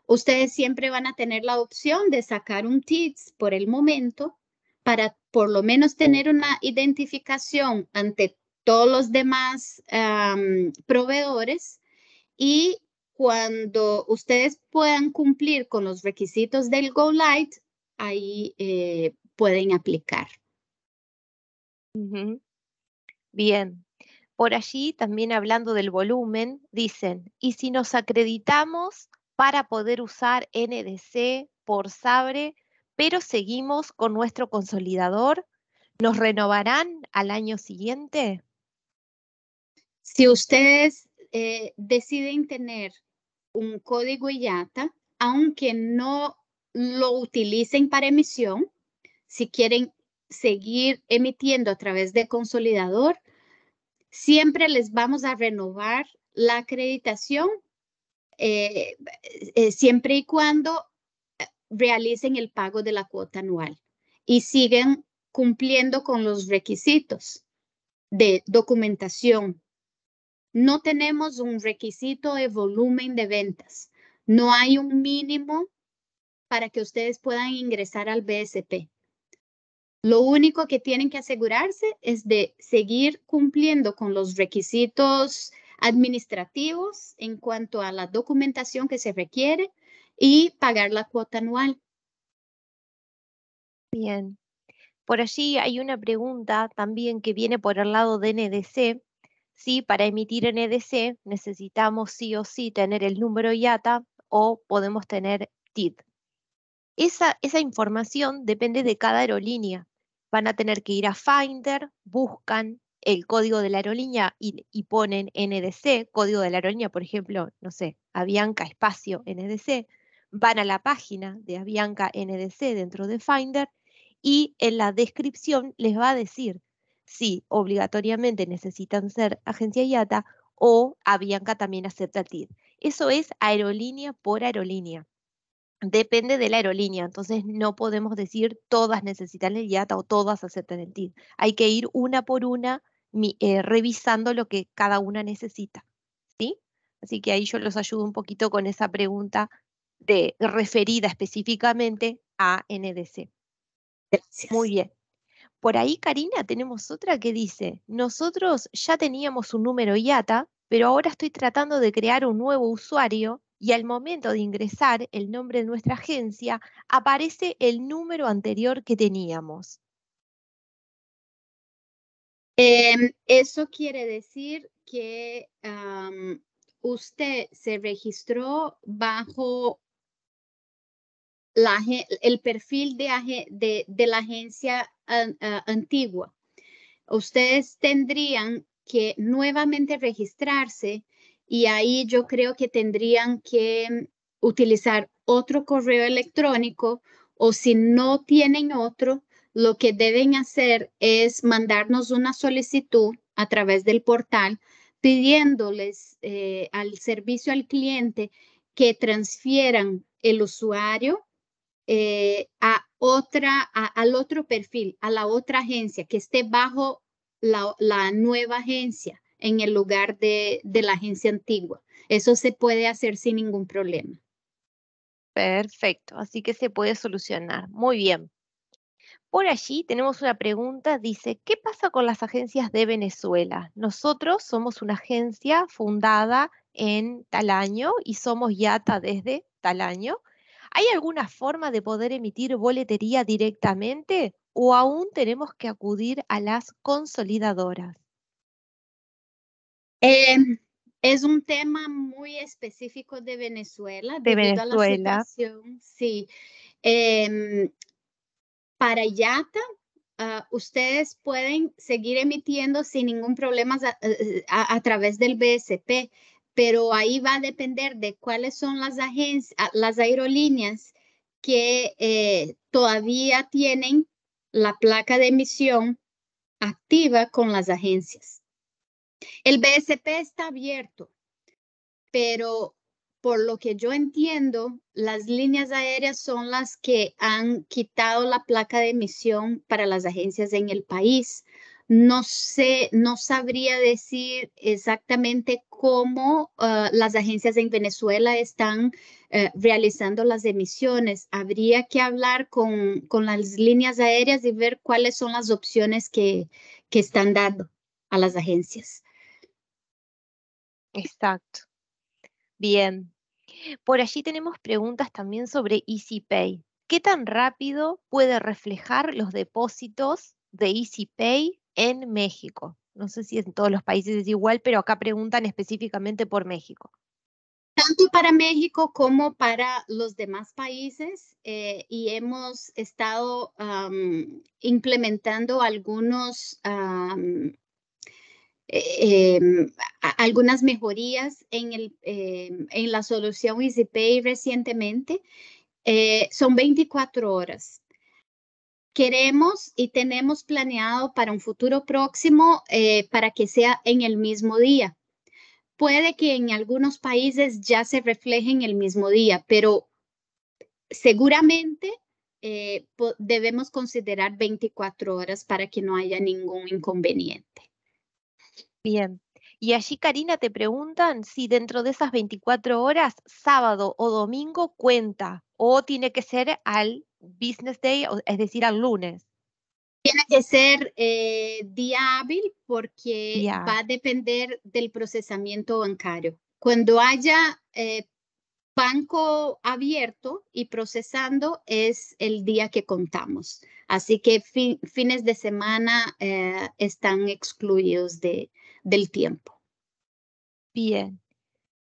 [SPEAKER 3] ustedes siempre van a tener la opción de sacar un TITS por el momento para por lo menos tener una identificación ante todos los demás proveedores y cuando ustedes puedan cumplir con los requisitos del Go Light, ahí eh, pueden aplicar.
[SPEAKER 2] Bien. Por allí, también hablando del volumen, dicen, ¿y si nos acreditamos para poder usar NDC por Sabre, pero seguimos con nuestro consolidador? ¿Nos renovarán al año siguiente? Si ustedes
[SPEAKER 3] eh, deciden tener un código IATA, aunque no lo utilicen para emisión, si quieren seguir emitiendo a través de consolidador, siempre les vamos a renovar la acreditación, eh, eh, siempre y cuando realicen el pago de la cuota anual y siguen cumpliendo con los requisitos de documentación no tenemos un requisito de volumen de ventas. No hay un mínimo para que ustedes puedan ingresar al BSP. Lo único que tienen que asegurarse es de seguir cumpliendo con los requisitos administrativos en cuanto a la documentación que se requiere y pagar la
[SPEAKER 2] cuota anual. Bien. Por allí hay una pregunta también que viene por el lado de NDC si para emitir NDC e necesitamos sí o sí tener el número IATA o podemos tener TID. Esa, información depende de cada aerolínea. Van a tener que ir a Finder, buscan el código de la aerolínea y, y ponen NDC, e código de la aerolínea, por ejemplo, no sé, Avianca espacio NDC, e van a la página de Avianca NDC dentro de Finder y en la descripción les va a decir si obligatoriamente necesitan ser agencia IATA o Avianca también acepta el TID. Eso es aerolínea por aerolínea. Depende de la aerolínea, entonces no podemos decir todas necesitan el IATA o todas aceptan el TID. Hay que ir una por una eh, revisando lo que cada una necesita. ¿sí? Así que ahí yo los ayudo un poquito con esa pregunta de, referida específicamente a NDC. Muy bien. Por ahí, Karina, tenemos otra que dice, nosotros ya teníamos un número IATA, pero ahora estoy tratando de crear un nuevo usuario y al momento de ingresar el nombre de nuestra agencia, aparece el número anterior que teníamos. Em, eso quiere decir que
[SPEAKER 3] usted se registró bajo el perfil de, la agencia antigua. Ustedes tendrían que nuevamente registrarse y ahí yo creo que tendrían que utilizar otro correo electrónico o si no tienen otro, lo que deben hacer es mandarnos una solicitud a través del portal pidiéndoles eh, al servicio al cliente que transfieran el usuario eh, a otra, al otro perfil, a la otra agencia, que esté bajo la, nueva agencia en el lugar de, de la
[SPEAKER 2] agencia antigua. Eso se puede hacer sin ningún problema. Perfecto, así que se puede solucionar. Muy bien. Por allí tenemos una pregunta, dice, ¿qué pasa con las agencias de Venezuela? Nosotros somos una agencia fundada en tal año y somos IATA desde tal año, ¿Hay alguna forma de poder emitir boletería directamente o aún tenemos que acudir a las consolidadoras? Em, es un
[SPEAKER 3] tema muy específico de Venezuela. De Venezuela. A la situación, sí. Em, para Yata, ah, ustedes pueden seguir emitiendo sin ningún problema eh, eh, a, través del BSP, pero ahí va a depender de cuáles son las agencias, ah, las aerolíneas que eh, todavía tienen la placa de emisión activa con las agencias. El BSP está abierto, pero por lo que yo entiendo, las líneas aéreas son las que han quitado la placa de emisión para las agencias en el país no sé, no sabría decir exactamente cómo ah, las agencias en Venezuela están eh, realizando las emisiones. Habría que hablar con, las líneas aéreas y ver cuáles son las opciones
[SPEAKER 2] que, que están dando a las agencias. Exacto. Bien. Por allí tenemos preguntas también sobre EasyPay. ¿Qué tan rápido puede reflejar los depósitos de EasyPay en México. No sé si en todos los países es igual, pero acá preguntan específicamente por México. Tanto para México como para los demás
[SPEAKER 3] países eh, y hemos estado implementando algunos, eh, em, algunas mejorías en, em, en la solución EasyPay recientemente. Eh, son 24 horas queremos y tenemos planeado para un futuro próximo eh, para que sea en el mismo día. Puede que en algunos países ya se refleje en el mismo día, pero seguramente eh, debemos considerar 24 horas para que no haya ningún inconveniente.
[SPEAKER 2] Bien. Y allí, Karina, te preguntan si dentro de esas 24 horas, sábado o domingo cuenta o tiene que ser al business day, es decir, al lunes. Tiene que ser
[SPEAKER 3] eh, día hábil porque va a depender del procesamiento bancario. Cuando haya eh, banco abierto y procesando es el día que contamos. Así que fines de semana
[SPEAKER 2] eh, están excluidos de, del tiempo. Bien.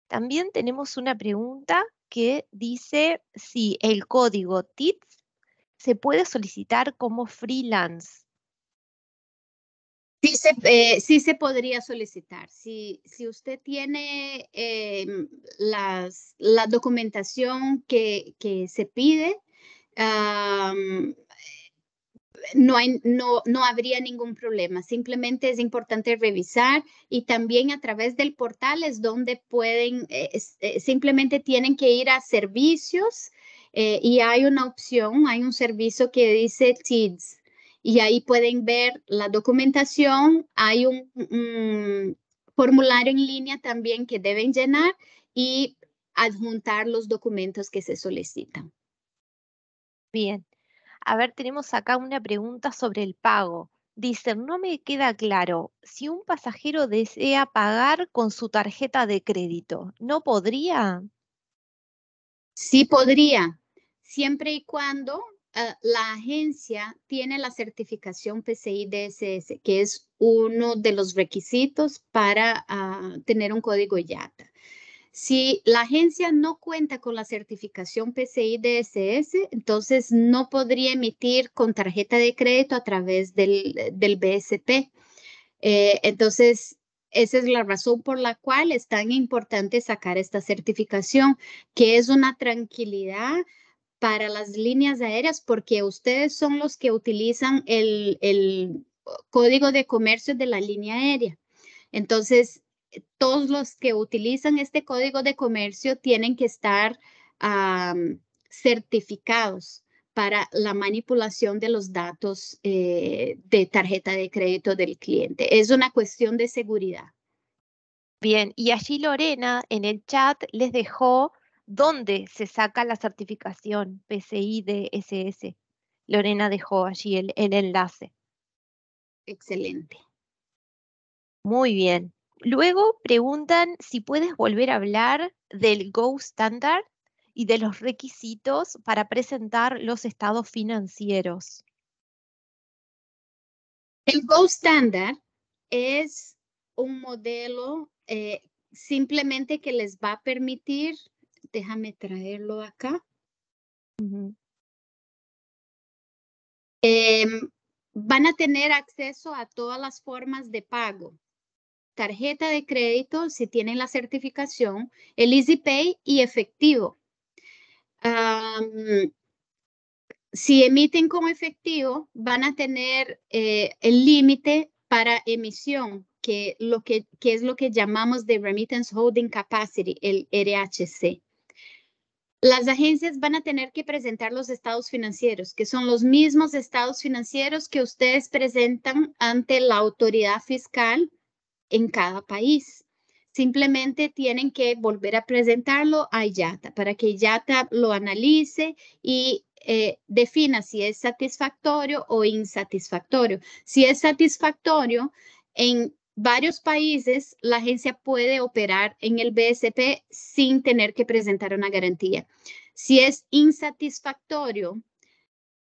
[SPEAKER 2] También tenemos una pregunta que dice si el código TITS se puede solicitar como freelance. Sí se, eh, se podría
[SPEAKER 3] solicitar. Si, si usted tiene em, las, la documentación que, se pide, no, no, no, habría ningún problema. Simplemente es importante revisar y también a través del portal es donde pueden, eh, eh, simplemente tienen que ir a servicios eh, y hay una opción, hay un servicio que dice TIDS y ahí pueden ver la documentación, hay un, formulario en línea también que deben llenar y adjuntar los documentos que se solicitan.
[SPEAKER 2] Bien. A ver, tenemos acá una pregunta sobre el pago. Dicen, no me queda claro, si un pasajero desea pagar con su tarjeta de crédito, ¿no podría? Sí podría,
[SPEAKER 3] siempre y cuando ah, la agencia tiene la certificación PCI DSS, que es uno de los requisitos para ah, tener un código IATA. Si la agencia no cuenta con la certificación PCI DSS, entonces no podría emitir con tarjeta de crédito a través del, BSP. Eh, entonces, esa es la razón por la cual es tan importante sacar esta certificación, que es una tranquilidad para las líneas aéreas porque ustedes son los que utilizan el, código de comercio de la línea aérea. Entonces, todos los que utilizan este código de comercio tienen que estar certificados para la manipulación de los datos eh, de tarjeta
[SPEAKER 2] de crédito del cliente. Es una cuestión de seguridad. Bien, y allí Lorena en el chat les dejó dónde se saca la certificación PCI DSS. Lorena dejó allí el, enlace. Excelente. Muy bien. Luego preguntan si puedes volver a hablar del Go Standard y de los requisitos para presentar los estados financieros. El Go Standard es un modelo eh,
[SPEAKER 3] simplemente que les va a permitir déjame traerlo acá. Em, van a tener acceso a todas las formas de pago. Tarjeta de crédito, si tienen la certificación, el Pay y efectivo. si emiten con efectivo, van a tener eh, el límite para emisión, que, lo que, es lo que llamamos de Remittance Holding Capacity, el RHC. Las agencias van a tener que presentar los estados financieros, que son los mismos estados financieros que ustedes presentan ante la autoridad fiscal en cada país. Simplemente tienen que volver a presentarlo a IATA para que IATA lo analice y eh, defina si es satisfactorio o insatisfactorio. Si es satisfactorio, en varios países la agencia puede operar en el BSP sin tener que presentar una garantía. Si es insatisfactorio,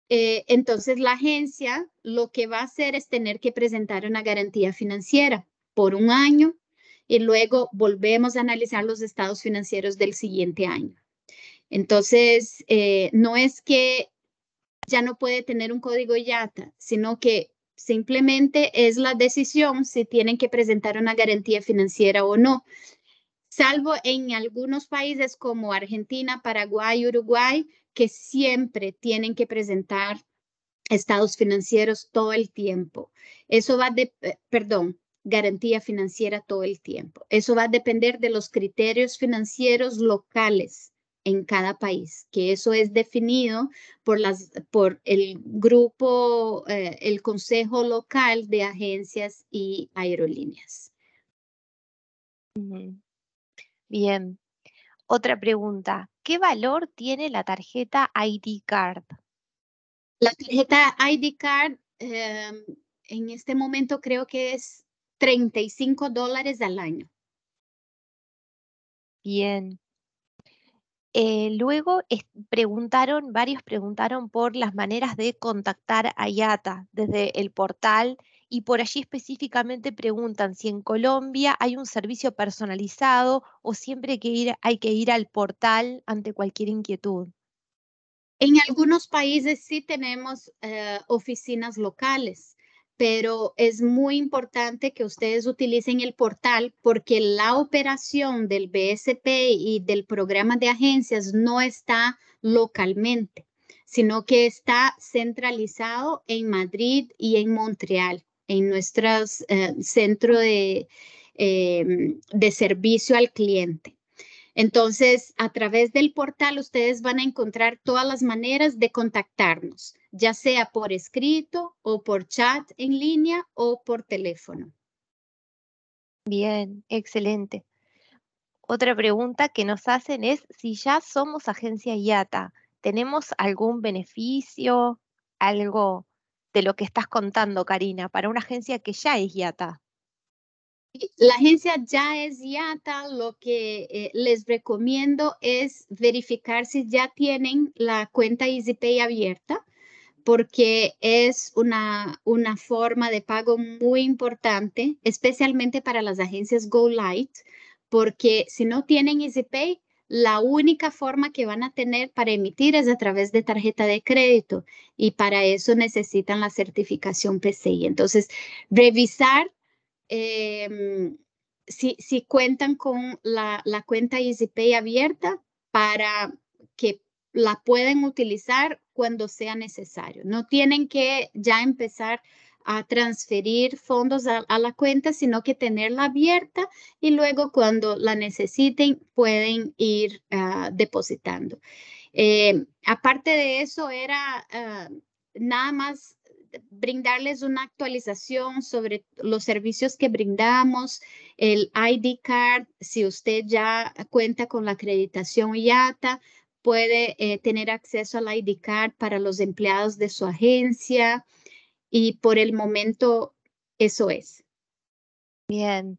[SPEAKER 3] eh, entonces la agencia lo que va a hacer es tener que presentar una garantía financiera por un año y luego volvemos a analizar los estados financieros del siguiente año. Entonces, eh, no es que ya no puede tener un código IATA, sino que simplemente es la decisión si tienen que presentar una garantía financiera o no, salvo en algunos países como Argentina, Paraguay, Uruguay, que siempre tienen que presentar estados financieros todo el tiempo. Eso va de, eh, perdón, garantía financiera todo el tiempo. Eso va a depender de los criterios financieros locales en cada país, que eso es definido por, el grupo, eh, el Consejo Local
[SPEAKER 2] de Agencias y Aerolíneas. Bien. Otra pregunta. ¿Qué valor tiene la tarjeta ID Card? La tarjeta ID Card em, en
[SPEAKER 3] este momento creo que es 35 dólares al año.
[SPEAKER 2] Bien. Eh, luego preguntaron, varios preguntaron por las maneras de contactar a IATA desde el portal y por allí específicamente preguntan si en Colombia hay un servicio personalizado o siempre que hay que ir al portal ante cualquier inquietud.
[SPEAKER 3] En algunos países sí tenemos eh, oficinas locales pero es muy importante que ustedes utilicen el portal porque la operación del BSP y del programa de agencias no está localmente, sino que está centralizado en Madrid y en Montreal, en nuestro eh, centro de, em, de servicio al cliente. Entonces, a través del portal ustedes van a encontrar todas las maneras de contactarnos, ya sea por escrito o por chat en línea o por teléfono.
[SPEAKER 2] Bien, excelente. Otra pregunta que nos hacen es si ya somos agencia IATA, ¿tenemos algún beneficio, algo de lo que estás contando, Karina, para una agencia que ya es IATA?
[SPEAKER 3] La agencia ya es IATA, lo que eh, les recomiendo es verificar si ya tienen la cuenta EasyPay abierta, porque es una, una forma de pago muy importante, especialmente para las agencias Go Light, porque si no tienen EasyPay, la única forma que van a tener para emitir es a través de tarjeta de crédito y para eso necesitan la certificación PCI. Entonces, revisar Em, si, cuentan con la, cuenta EasyPay abierta para que la pueden utilizar cuando sea necesario. No tienen que ya empezar a transferir fondos a, la cuenta, sino que tenerla abierta y luego cuando la necesiten pueden ir ah, depositando. Em, aparte de eso, era ah, nada más brindarles una actualización sobre los servicios que brindamos, el ID card, si usted ya cuenta con la acreditación IATA, puede eh, tener acceso al ID card para los empleados de su agencia y por el momento
[SPEAKER 2] eso es. Bien.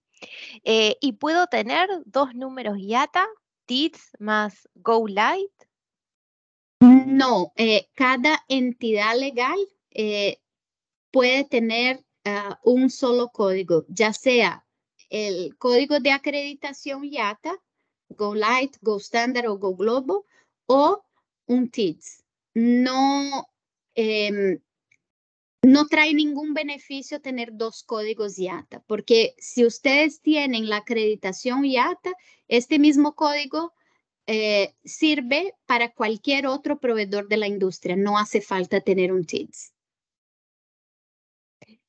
[SPEAKER 2] Eh, ¿Y puedo tener dos números IATA, TITS más Go Light? No,
[SPEAKER 3] eh, cada entidad legal puede tener ah, un solo código, ya sea el código de acreditación IATA, Go Standard o GoGlobo, o un TIDS. No, em, no trae ningún beneficio tener dos códigos IATA, porque si ustedes tienen la acreditación IATA, este mismo código eh, sirve para cualquier otro proveedor de la
[SPEAKER 2] industria. No hace falta tener un TIDS.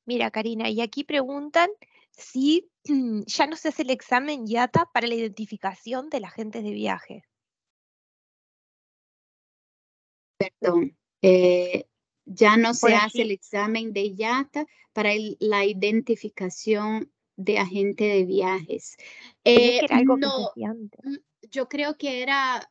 [SPEAKER 2] Mira, Karina, y aquí preguntan si ya no se hace el examen yata para la
[SPEAKER 1] identificación
[SPEAKER 2] de la agentes de viaje.
[SPEAKER 1] Perdón, eh, ya no se hace el
[SPEAKER 3] examen de yata para la identificación de agente de viajes.
[SPEAKER 1] Eh, no,
[SPEAKER 2] mm,
[SPEAKER 3] yo creo que era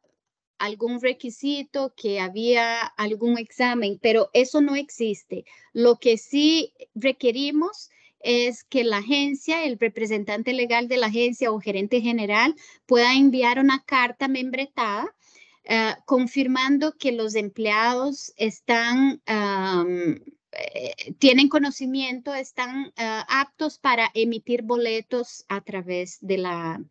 [SPEAKER 3] algún requisito, que había algún examen, pero eso no existe. Lo que sí requerimos es que la agencia, el representante legal de la agencia o gerente general pueda enviar una carta membretada eh, confirmando que los empleados están eh, tienen conocimiento, están ah, aptos para emitir boletos a través de la,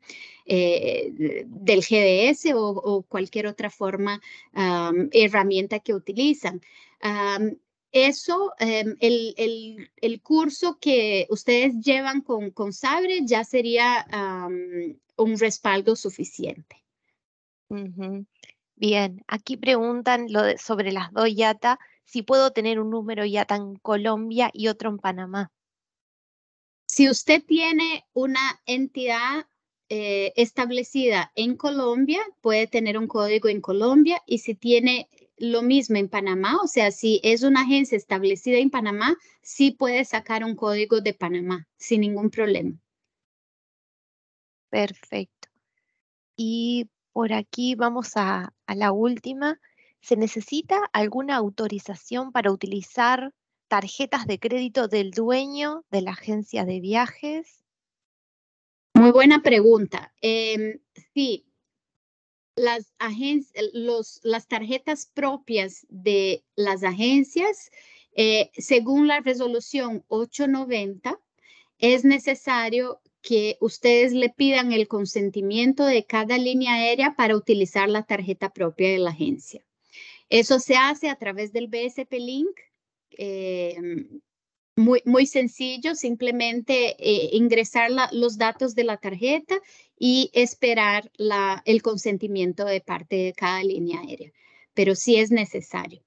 [SPEAKER 3] eh, del GDS o, cualquier otra forma, herramienta que utilizan. eso, em, el, curso que ustedes llevan con, con Sabre ya sería un respaldo suficiente.
[SPEAKER 2] Bien, aquí preguntan sobre las dos doyata si puedo tener un número ya tan Colombia y otro en Panamá? Si usted tiene una entidad eh, establecida
[SPEAKER 3] en Colombia, puede tener un código en Colombia y si tiene lo mismo en Panamá, o sea, si es una agencia establecida en Panamá, sí puede sacar un código
[SPEAKER 2] de Panamá sin ningún problema. Perfecto. Y por aquí vamos a la última. ¿Se necesita alguna autorización para utilizar tarjetas de crédito del dueño de la agencia de viajes? Muy buena pregunta. Em,
[SPEAKER 3] sí, las, tarjetas propias de las agencias, eh, según la resolución 890, es necesario que ustedes le pidan el consentimiento de cada línea aérea para utilizar la tarjeta propia de la agencia. Eso se hace a través del BSP Link. Eh, muy, sencillo, simplemente eh, ingresar los datos de la tarjeta y esperar el consentimiento de parte de cada línea aérea, pero sí es necesario.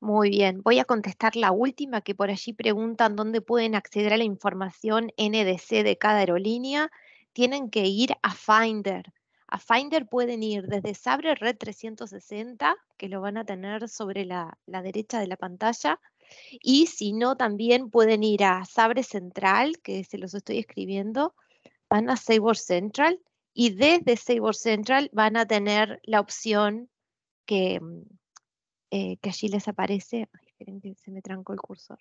[SPEAKER 2] Muy bien, voy a contestar la última que por allí preguntan dónde pueden acceder a la información NDC de cada aerolínea. Tienen que ir a Finder. A Finder pueden ir desde Sabre Red 360, que lo van a tener sobre la, derecha de la pantalla, y si no, también pueden ir a Sabre Central, que se los estoy escribiendo, van a Sabre Central, y desde Sabre Central van a tener la opción que, mm, eh, que allí les aparece. Ay, esperen se me trancó el cursor.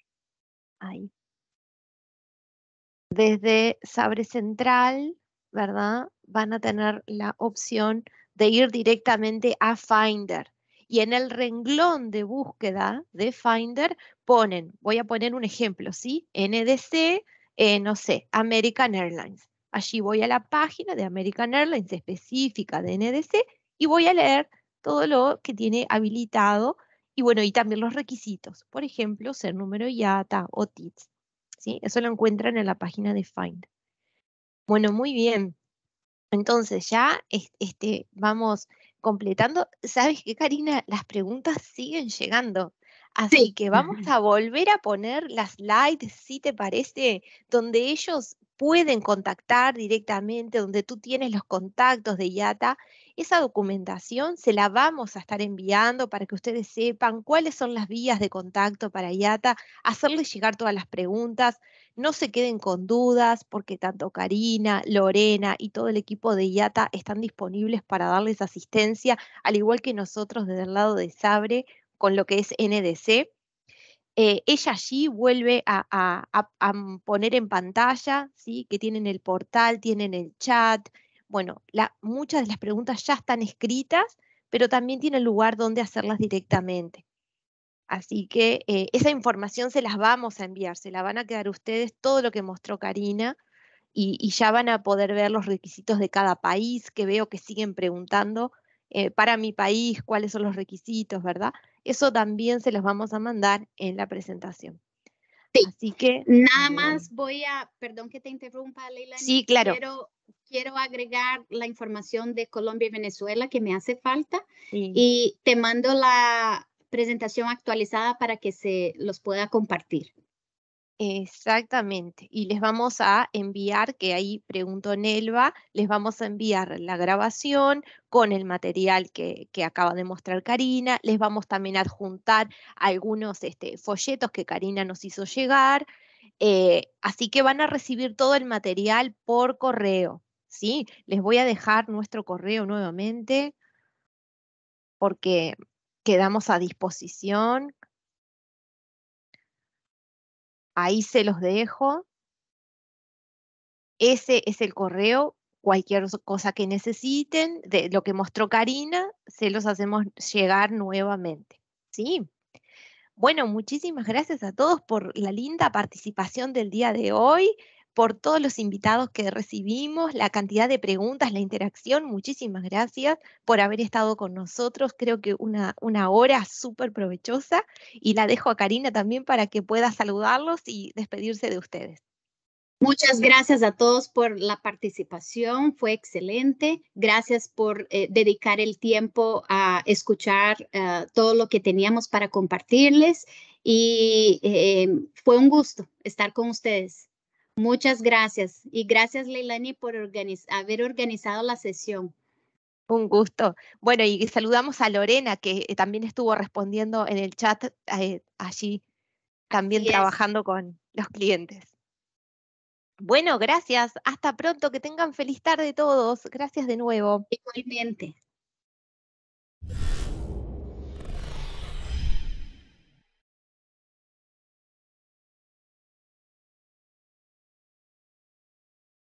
[SPEAKER 2] Ahí. Desde Sabre Central ¿verdad? Van a tener la opción de ir directamente a Finder. Y en el renglón de búsqueda de Finder ponen, voy a poner un ejemplo, ¿sí? NDC, eh, no sé, American Airlines. Allí voy a la página de American Airlines específica de NDC y voy a leer todo lo que tiene habilitado y bueno, y también los requisitos. Por ejemplo, ser número IATA o TITS. ¿sí? Eso lo encuentran en la página de Finder. Bueno, muy bien. Entonces ya este, vamos completando. Sabes que, Karina, las preguntas siguen llegando. Así que vamos a volver a poner las slides, si te parece, donde ellos pueden contactar directamente, donde tú tienes los contactos de Yata. Esa documentación se la vamos a estar enviando para que ustedes sepan cuáles son las vías de contacto para IATA, hacerles llegar todas las preguntas, no se queden con dudas porque tanto Karina, Lorena y todo el equipo de IATA están disponibles para darles asistencia, al igual que nosotros desde el lado de Sabre con lo que es NDC. Eh, ella allí vuelve a, a, poner en pantalla, ¿sí? que tienen el portal, tienen el chat, bueno, muchas de las preguntas ya están escritas, pero también tiene lugar donde hacerlas directamente. Así que eh, esa información se las vamos a enviar, se la van a quedar ustedes todo lo que mostró Karina y, ya van a poder ver los requisitos de cada país, que veo que siguen preguntando eh, para mi país cuáles son los requisitos, ¿verdad? Eso también se los vamos a mandar en la presentación. Así que... Nada más
[SPEAKER 3] voy a, perdón que te interrumpa, Leila. Sí, claro quiero agregar la información de Colombia y Venezuela que me hace falta
[SPEAKER 2] y te mando la presentación actualizada para que se los pueda compartir. Exactamente. Y les vamos a enviar, que ahí preguntó Nelva, les vamos a enviar la grabación con el material que, acaba de mostrar Karina. Les vamos también a adjuntar algunos este, folletos que Karina nos hizo llegar. Eh, así que van a recibir todo el material por correo. ¿sí? Les voy a dejar nuestro correo nuevamente porque
[SPEAKER 1] quedamos a disposición. Ahí se los dejo. Ese es el correo.
[SPEAKER 2] Cualquier cosa que necesiten, de lo que mostró Karina, se los hacemos llegar nuevamente. ¿Sí? Bueno, muchísimas gracias a todos por la linda participación del día de hoy por todos los invitados que recibimos, la cantidad de preguntas, la interacción. Muchísimas gracias por haber estado con nosotros. Creo que una, una hora súper provechosa y la dejo a Karina también para que pueda saludarlos y despedirse de ustedes. Muchas gracias a todos por la participación,
[SPEAKER 3] fue excelente. Gracias por eh, dedicar el tiempo a escuchar eh, todo lo que teníamos para compartirles y eh, fue un gusto estar con ustedes. Muchas gracias y gracias Leilani por haber
[SPEAKER 2] organizado la sesión. Un gusto. Bueno, y saludamos a Lorena, que eh, también estuvo respondiendo en el chat eh, allí, también trabajando con los clientes. Bueno, gracias. Hasta pronto. Que tengan feliz tarde
[SPEAKER 1] todos. Gracias de nuevo. Igualmente.